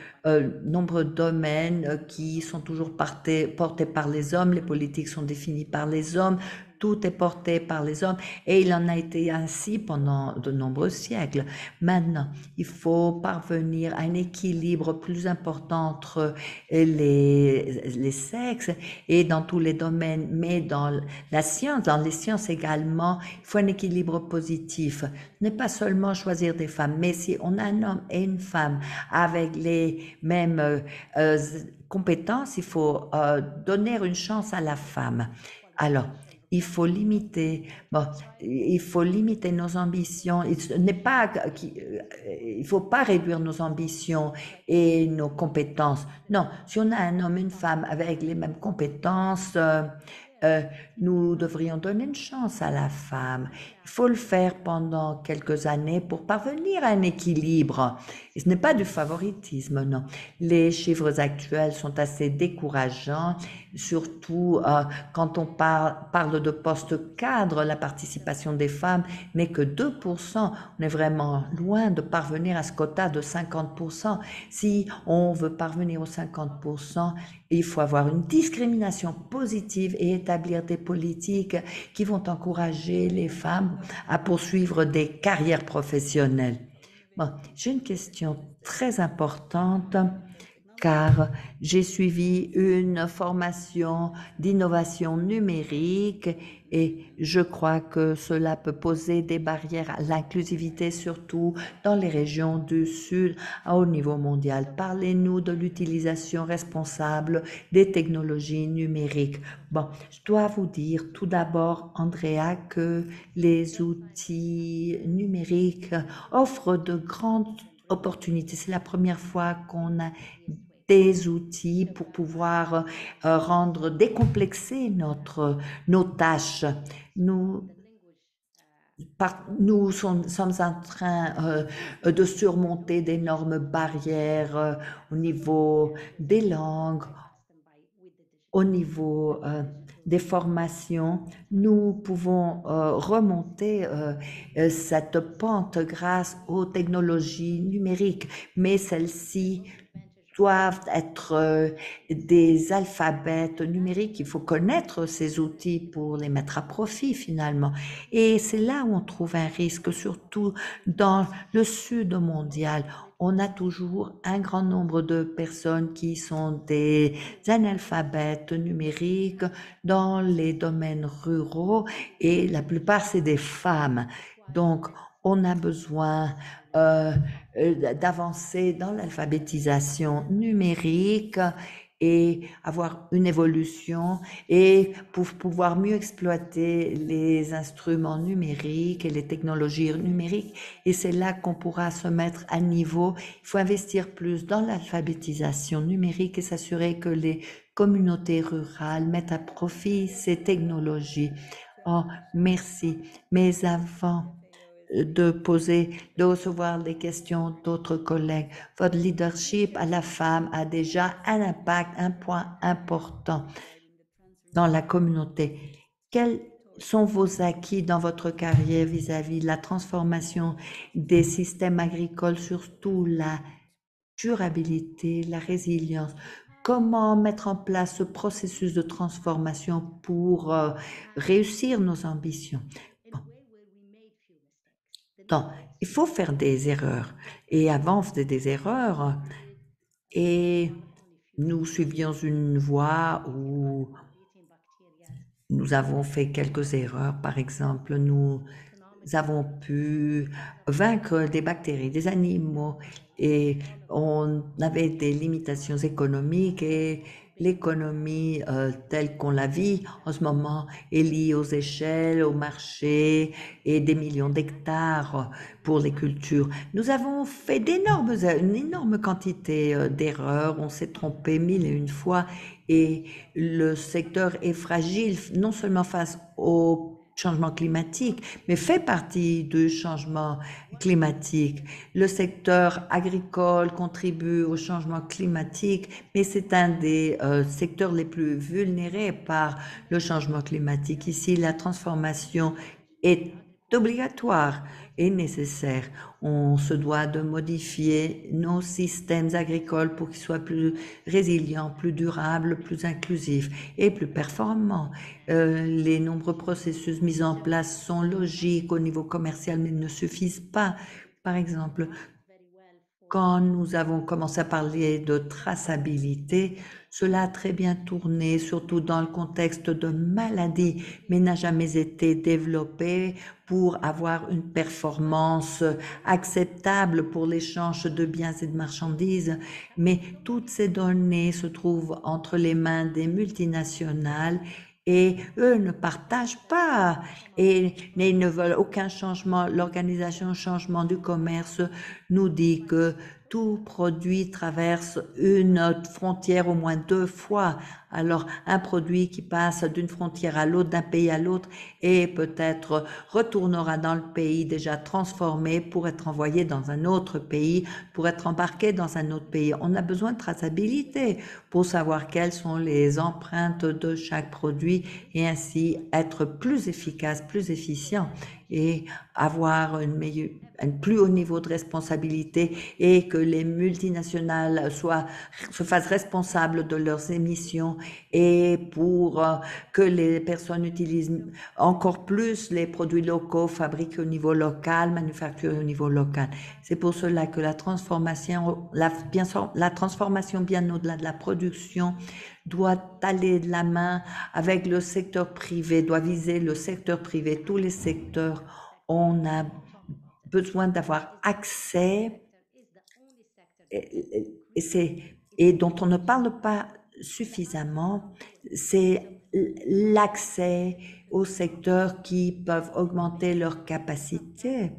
nombreux domaines qui sont toujours portés par les hommes, les politiques sont définies par les hommes, tout est porté par les hommes et il en a été ainsi pendant de nombreux siècles. Maintenant, il faut parvenir à un équilibre plus important entre les, les sexes et dans tous les domaines, mais dans la science, dans les sciences également, il faut un équilibre positif. Ne pas seulement choisir des femmes, mais si on a un homme et une femme avec les mêmes euh, compétences, il faut euh, donner une chance à la femme. Alors, il faut limiter, bon, il faut limiter nos ambitions. Il n'est pas, euh, il faut pas réduire nos ambitions et nos compétences. Non, si on a un homme, une femme avec les mêmes compétences, euh, euh, nous devrions donner une chance à la femme. Il faut le faire pendant quelques années pour parvenir à un équilibre ce n'est pas du favoritisme, non. Les chiffres actuels sont assez décourageants, surtout euh, quand on parle de postes cadres, la participation des femmes n'est que 2%. On est vraiment loin de parvenir à ce quota de 50%. Si on veut parvenir aux 50%, il faut avoir une discrimination positive et établir des politiques qui vont encourager les femmes à poursuivre des carrières professionnelles j'ai une question très importante car j'ai suivi une formation d'innovation numérique et je crois que cela peut poser des barrières à l'inclusivité, surtout dans les régions du Sud à haut niveau mondial. Parlez-nous de l'utilisation responsable des technologies numériques. Bon, je dois vous dire tout d'abord, Andrea, que les outils numériques offrent de grandes opportunités. C'est la première fois qu'on a des outils pour pouvoir euh, rendre décomplexer notre, nos tâches. Nous, nous sommes, en train euh, de surmonter d'énormes barrières euh, au niveau des langues, au niveau des formations, nous pouvons remonter cette pente grâce aux technologies numériques, mais celles-ci doivent être euh, des alphabètes numériques. Il faut connaître ces outils pour les mettre à profit finalement. Et c'est là où on trouve un risque, surtout dans le sud mondial. On a toujours un grand nombre de personnes qui sont des analphabètes numériques dans les domaines ruraux et la plupart c'est des femmes. Donc, on a besoin euh, euh, d'avancer dans l'alphabétisation numérique et avoir une évolution et pour pouvoir mieux exploiter les instruments numériques et les technologies numériques. Et c'est là qu'on pourra se mettre à niveau. Il faut investir plus dans l'alphabétisation numérique et s'assurer que les communautés rurales mettent à profit ces technologies. Oh, merci. Mais avant de poser, de recevoir des questions d'autres collègues. Votre leadership à la femme a déjà un impact, un point important dans la communauté. Quels sont vos acquis dans votre carrière vis-à-vis de la transformation des systèmes agricoles, surtout la durabilité, la résilience Comment mettre en place ce processus de transformation pour euh, réussir nos ambitions il faut faire des erreurs. Et avant, on faisait des erreurs et nous suivions une voie où nous avons fait quelques erreurs. Par exemple, nous avons pu vaincre des bactéries, des animaux, et on avait des limitations économiques et L'économie euh, telle qu'on la vit en ce moment est liée aux échelles, au marché et des millions d'hectares pour les cultures. Nous avons fait d'énormes, une énorme quantité euh, d'erreurs, on s'est trompé mille et une fois et le secteur est fragile non seulement face aux changement climatique, mais fait partie du changement climatique. Le secteur agricole contribue au changement climatique, mais c'est un des euh, secteurs les plus vulnérés par le changement climatique. Ici, la transformation est obligatoire est nécessaire. On se doit de modifier nos systèmes agricoles pour qu'ils soient plus résilients, plus durables, plus inclusifs et plus performants. Euh, les nombreux processus mis en place sont logiques au niveau commercial, mais ne suffisent pas. Par exemple, quand nous avons commencé à parler de traçabilité, cela a très bien tourné, surtout dans le contexte de maladies, mais n'a jamais été développé pour avoir une performance acceptable pour l'échange de biens et de marchandises. Mais toutes ces données se trouvent entre les mains des multinationales et eux ne partagent pas et, ils ne veulent aucun changement. L'organisation changement du commerce nous dit que tout produit traverse une frontière au moins deux fois. Alors un produit qui passe d'une frontière à l'autre, d'un pays à l'autre, et peut-être retournera dans le pays déjà transformé pour être envoyé dans un autre pays, pour être embarqué dans un autre pays. On a besoin de traçabilité pour savoir quelles sont les empreintes de chaque produit et ainsi être plus efficace, plus efficient et avoir un, meilleure un plus haut niveau de responsabilité et que les multinationales soient, se fassent responsables de leurs émissions et pour euh, que les personnes utilisent encore plus les produits locaux fabriqués au niveau local, manufacturés au niveau local. C'est pour cela que la transformation, la, bien, la transformation bien au-delà de la production doit aller de la main avec le secteur privé, doit viser le secteur privé, tous les secteurs. On a besoin d'avoir accès et, et dont on ne parle pas suffisamment, c'est l'accès aux secteurs qui peuvent augmenter leurs capacités.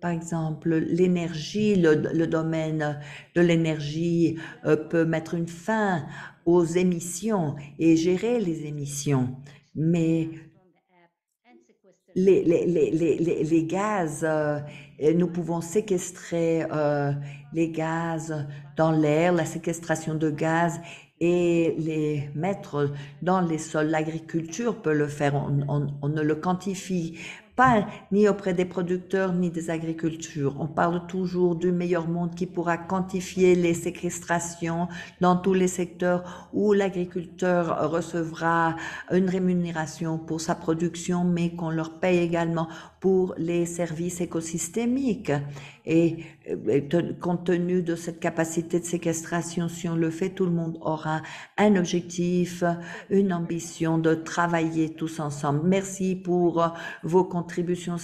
Par exemple, l'énergie, le, le, domaine de l'énergie euh, peut mettre une fin aux émissions et gérer les émissions. Mais les, les, les, les gaz, euh, nous pouvons séquestrer euh, les gaz dans l'air, la séquestration de gaz et les mettre dans les sols. L'agriculture peut le faire, on, on, on, ne le quantifie pas ni auprès des producteurs ni des agricultures. On parle toujours du meilleur monde qui pourra quantifier les séquestrations dans tous les secteurs où l'agriculteur recevra une rémunération pour sa production, mais qu'on leur paye également pour les services écosystémiques. Et, euh, compte tenu de cette capacité de séquestration, si on le fait, tout le monde aura un objectif, une ambition de travailler tous ensemble. Merci pour euh, vos contributions,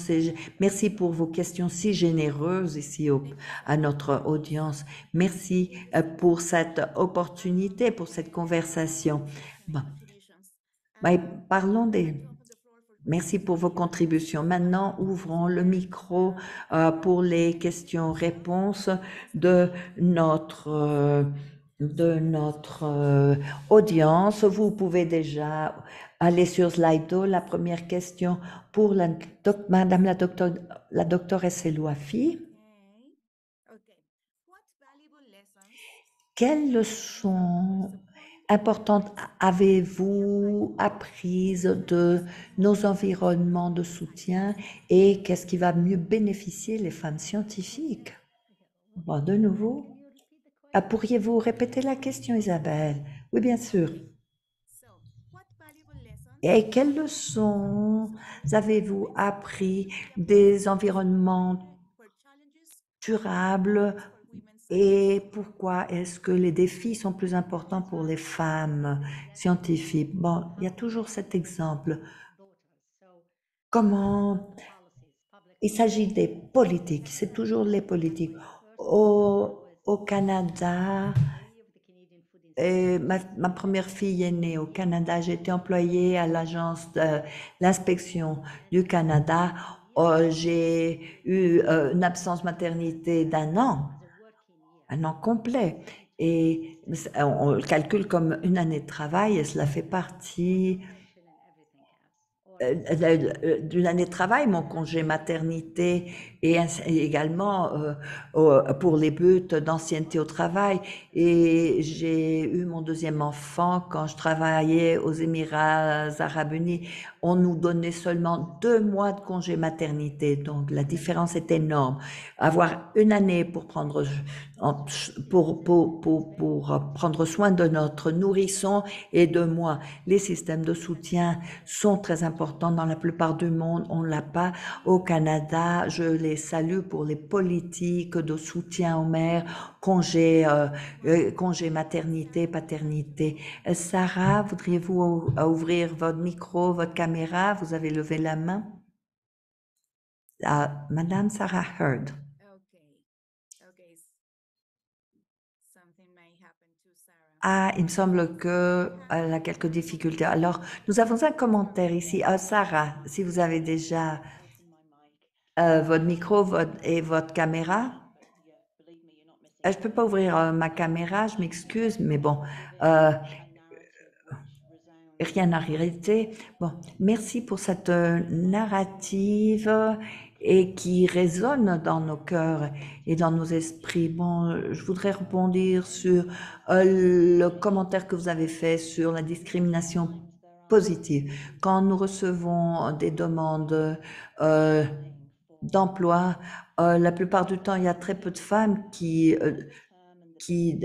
merci pour vos questions si généreuses ici au, à notre audience. Merci euh, pour cette opportunité, pour cette conversation. parlons des... Merci pour vos contributions. Maintenant, ouvrons le micro euh, pour les questions-réponses de notre euh, euh, audience. Vous pouvez déjà aller sur Slido. La première question pour la Madame la, docteur, la doctoresse Elouafi. Quelles leçons importante avez-vous apprise de nos environnements de soutien et qu'est-ce qui va mieux bénéficier les femmes scientifiques de nouveau, ah, pourriez-vous répéter la question, Isabelle Oui, bien sûr. Et quelles leçons avez-vous appris des environnements durables et pourquoi est-ce que les défis sont plus importants pour les femmes scientifiques Bon, il y a toujours cet exemple. Comment Il s'agit des politiques, c'est toujours les politiques. Au, Canada, ma, première fille est née au Canada. J'ai été employée à l'agence de l'inspection du Canada. Oh, j'ai eu euh, une absence maternité d'un an un an complet. Et on le calcule comme une année de travail et cela fait partie euh, d'une année de travail, mon congé maternité et également euh, pour les buts d'ancienneté au travail. Et j'ai eu mon deuxième enfant quand je travaillais aux Émirats arabes unis. On nous donnait seulement deux mois de congé maternité, donc la différence est énorme. Avoir une année pour prendre pour, pour, pour, prendre soin de notre nourrisson et de moi. Les systèmes de soutien sont très importants dans la plupart du monde. On l'a pas au Canada. Je l'ai salut saluts pour les politiques de soutien aux mères, congé, euh, euh, congés maternité, paternité. Euh, Sarah, voudriez-vous ouvrir votre micro, votre caméra Vous avez levé la main. Ah, Madame Sarah Heard. Ah, il me semble qu'elle a quelques difficultés. Alors, nous avons un commentaire ici. Ah, Sarah, si vous avez déjà euh, votre micro et votre caméra. Euh, je ne peux pas ouvrir euh, ma caméra, je m'excuse, mais bon, rien n'a arrêté. Bon, merci pour cette narrative et qui résonne dans nos cœurs et dans nos esprits. Bon, je voudrais rebondir sur le commentaire que vous avez fait sur la discrimination positive. Quand nous recevons des demandes euh, d'emploi. Euh, la plupart du temps, il y a très peu de femmes qui, euh, qui,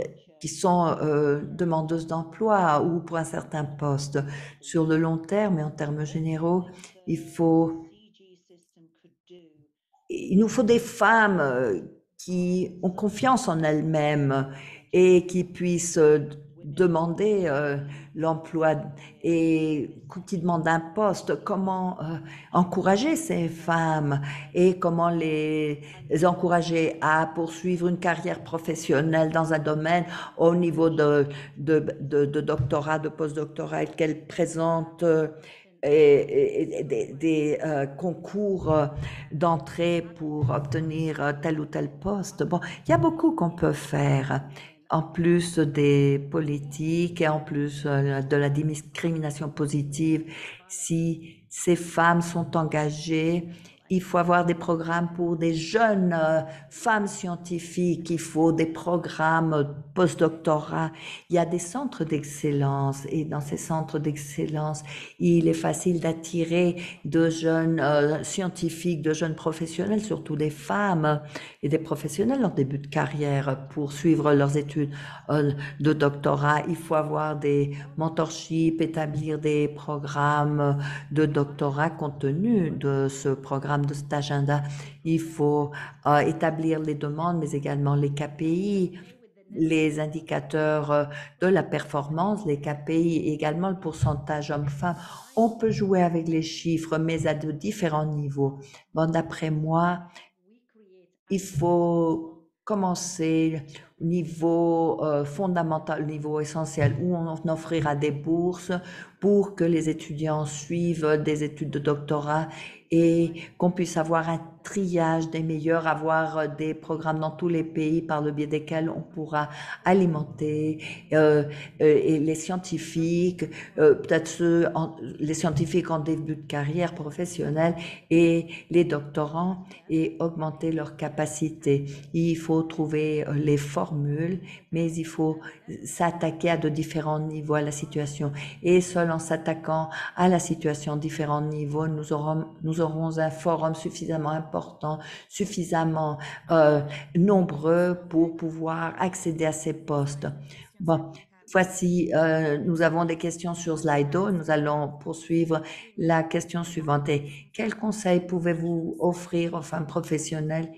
sont euh, demandeuses d'emploi ou pour un certain poste. Sur le long terme et en termes généraux, il faut, il nous faut des femmes qui ont confiance en elles-mêmes et qui puissent demander euh, l'emploi et qui demande demandent un poste, comment euh, encourager ces femmes et comment les, encourager à poursuivre une carrière professionnelle dans un domaine au niveau de, de, doctorat, de postdoctorat qu'elles présentent. Euh, des, concours d'entrée pour obtenir tel ou tel poste. Bon, il y a beaucoup qu'on peut faire en plus des politiques et en plus euh, de la discrimination positive, si ces femmes sont engagées il faut avoir des programmes pour des jeunes euh, femmes scientifiques, il faut des programmes euh, postdoctorat. Il y a des centres d'excellence et dans ces centres d'excellence, il est facile d'attirer de jeunes euh, scientifiques, de jeunes professionnels, surtout des femmes et des professionnels en début de carrière pour suivre leurs études de doctorat. Il faut avoir des mentorships, établir des programmes de doctorat compte tenu de ce programme de cet agenda. Il faut euh, établir les demandes, mais également les KPI, les indicateurs euh, de la performance, les KPI, également le pourcentage homme-femme. On peut jouer avec les chiffres, mais à deux différents niveaux. Bon, d'après moi, il faut commencer au niveau euh, fondamental, au niveau essentiel, où on offrira des bourses pour que les étudiants suivent des études de doctorat et qu'on puisse avoir un triage des meilleurs, avoir euh, des programmes dans tous les pays par le biais desquels on pourra alimenter euh, euh et les scientifiques, euh, peut-être ceux les scientifiques en début de carrière professionnelle et les doctorants et augmenter leurs capacités. Il faut trouver euh, les formules, mais il faut s'attaquer à de différents niveaux à la situation. Et seul en s'attaquant à la situation à différents niveaux, nous aurons, nous nous aurons un forum suffisamment important, suffisamment euh, nombreux pour pouvoir accéder à ces postes. Bon, voici, euh, nous avons des questions sur Slido. Nous allons poursuivre la question suivante. Et quel conseil pouvez-vous offrir aux femmes professionnelles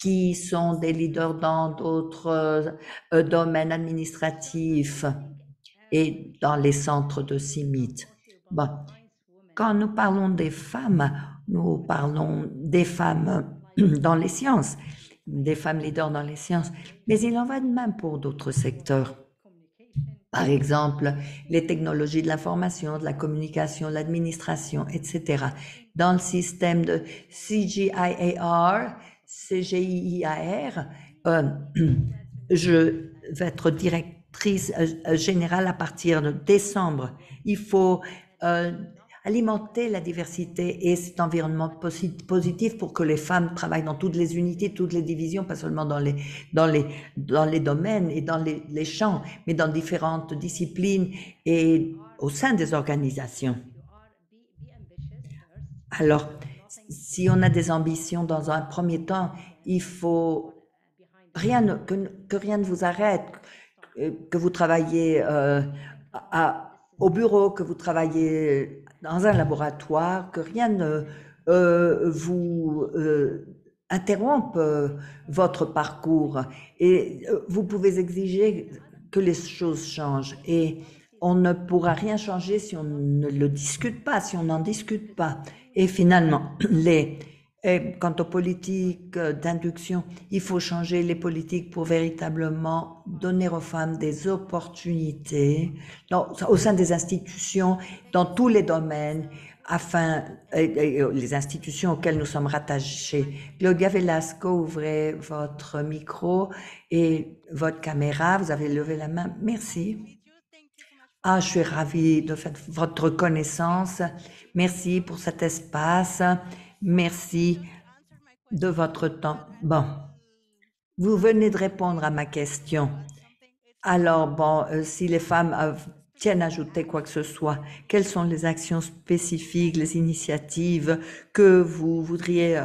qui sont des leaders dans d'autres euh, domaines administratifs et dans les centres de CIMIT. Bon. Quand nous parlons des femmes, nous parlons des femmes *clears throat* dans les sciences, des femmes leaders dans les sciences, mais il en va de même pour d'autres secteurs. Par exemple, les technologies de l'information, de la communication, l'administration, etc. Dans le système de CGIAR, CGIAR, euh, *clears throat* je vais être directrice euh, générale à partir de décembre. Il faut euh, alimenter la diversité et cet environnement positif pour que les femmes travaillent dans toutes les unités, toutes les divisions, pas seulement dans les, dans les, dans les domaines et dans les, champs, mais dans différentes disciplines et au sein des organisations. Alors, si on a des ambitions dans un premier temps, il faut rien, que, rien ne vous arrête, que vous travaillez euh, à, au bureau, que vous travaillez dans un laboratoire, que rien ne euh, vous euh, interrompe euh, votre parcours. Et euh, vous pouvez exiger que les choses changent. Et on ne pourra rien changer si on ne le discute pas, si on n'en discute pas. Et finalement, *clears throat* les et quant aux politiques euh, d'induction, il faut changer les politiques pour véritablement donner aux femmes des opportunités au sein des institutions, dans tous les domaines, afin euh, les institutions auxquelles nous sommes rattachés. Claudia Velasco, ouvrez votre micro et votre caméra. Vous avez levé la main. Merci. Ah, je suis ravie de faire votre connaissance. Merci pour cet espace Merci de votre temps. Bon, vous venez de répondre à ma question. Alors, bon, euh, si les femmes euh, tiennent à ajouter quoi que ce soit, quelles sont les actions spécifiques, les initiatives que vous voudriez,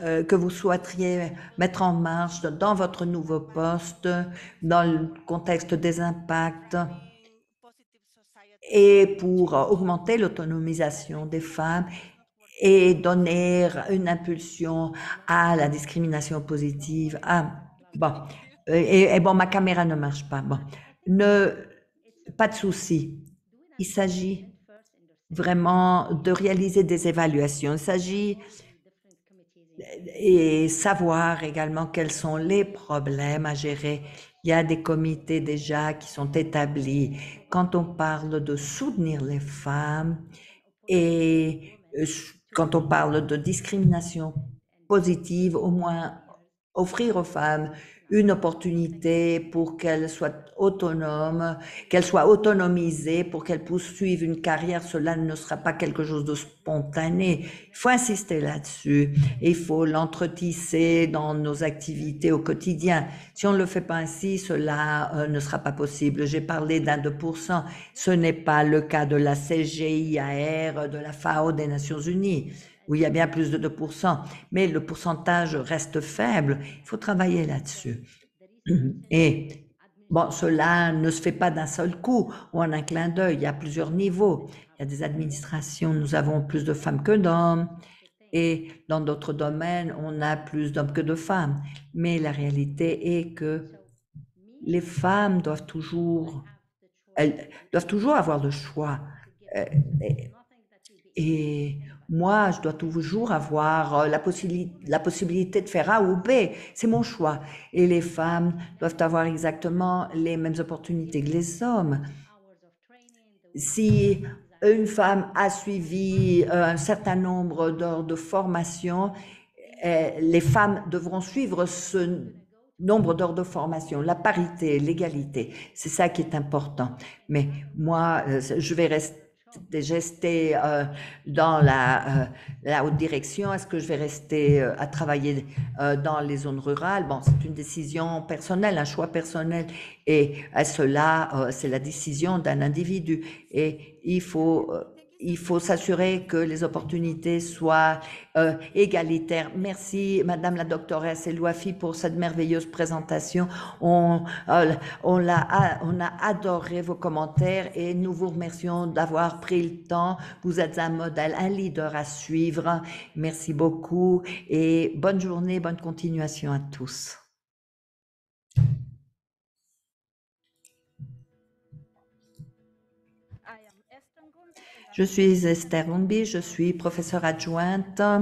euh, que vous souhaiteriez mettre en marche dans votre nouveau poste, dans le contexte des impacts et pour augmenter l'autonomisation des femmes et donner une impulsion à la discrimination positive. Ah, bon. Et, bon, ma caméra ne marche pas. Bon. Ne, pas de souci. Il s'agit vraiment de réaliser des évaluations. Il s'agit et savoir également quels sont les problèmes à gérer. Il y a des comités déjà qui sont établis. Quand on parle de soutenir les femmes et euh, quand on parle de discrimination positive, au moins offrir aux femmes une opportunité pour qu'elle soit autonome, qu'elle soit autonomisée, pour qu'elle poursuive une carrière. Cela ne sera pas quelque chose de spontané. Il faut insister là-dessus. Il faut l'entretisser dans nos activités au quotidien. Si on ne le fait pas ainsi, cela euh, ne sera pas possible. J'ai parlé d'un 2%. Ce n'est pas le cas de la CGIAR, de la FAO des Nations Unies où il y a bien plus de 2%, mais le pourcentage reste faible. Il faut travailler là-dessus. *clears throat* Et bon, cela ne se fait pas d'un seul coup ou en un clin d'œil. Il y a plusieurs niveaux. Il y a des administrations, nous avons plus de femmes que d'hommes. Et dans d'autres domaines, on a plus d'hommes que de femmes. Mais la réalité est que les femmes doivent toujours, elles doivent toujours avoir le choix. Euh, et moi, je dois toujours avoir euh, la, possibilité, de faire A ou B. C'est mon choix. Et les femmes doivent avoir exactement les mêmes opportunités que les hommes. Si une femme a suivi euh, un certain nombre d'heures de formation, eh, les femmes devront suivre ce nombre d'heures de formation, la parité, l'égalité. C'est ça qui est important. Mais moi, euh, je vais rester de gérer euh, dans la, euh, la, haute direction Est-ce que je vais rester euh, à travailler dans les zones rurales Bon, c'est une décision personnelle, un choix personnel. Et à cela, c'est la décision d'un individu. Et il faut il faut s'assurer que les opportunités soient euh, égalitaires. Merci, Madame la doctoresse Elouafi, pour cette merveilleuse présentation. On, euh, on, a, on a adoré vos commentaires et nous vous remercions d'avoir pris le temps. Vous êtes un modèle, un leader à suivre. Merci beaucoup et bonne journée, bonne continuation à tous. Je suis Esther Umbi, je suis professeure adjointe euh,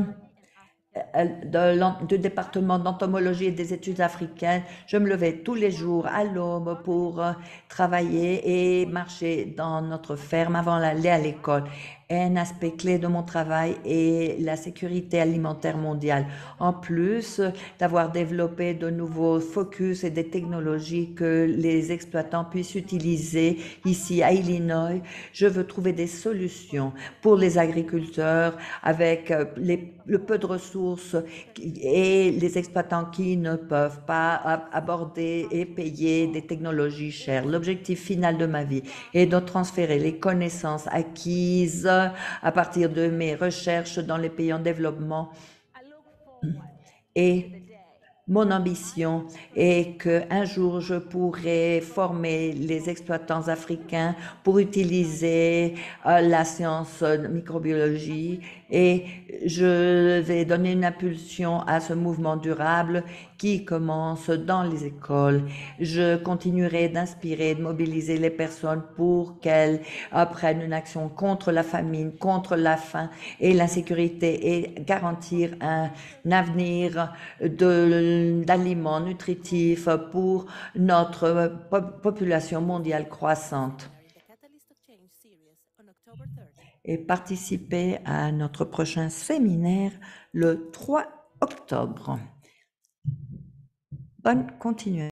du département d'entomologie et des études africaines. Je me levais tous les jours à l'aube pour euh, travailler et marcher dans notre ferme avant d'aller à l'école un aspect clé de mon travail est la sécurité alimentaire mondiale. En plus d'avoir développé de nouveaux focus et des technologies que les exploitants puissent utiliser ici à Illinois, je veux trouver des solutions pour les agriculteurs avec euh, le peu de ressources et les exploitants qui ne peuvent pas aborder et payer des technologies chères. L'objectif final de ma vie est de transférer les connaissances acquises à partir de mes recherches dans les pays en développement. Et mon ambition est qu'un jour je pourrai former les exploitants africains pour utiliser euh, la science microbiologie et je vais donner une impulsion à ce mouvement durable qui commence dans les écoles. Je continuerai d'inspirer, de mobiliser les personnes pour qu'elles prennent une action contre la famine, contre la faim et l'insécurité et garantir un avenir d'aliments nutritifs pour notre population mondiale croissante et participer à notre prochain séminaire le 3 octobre. Bonne continuation.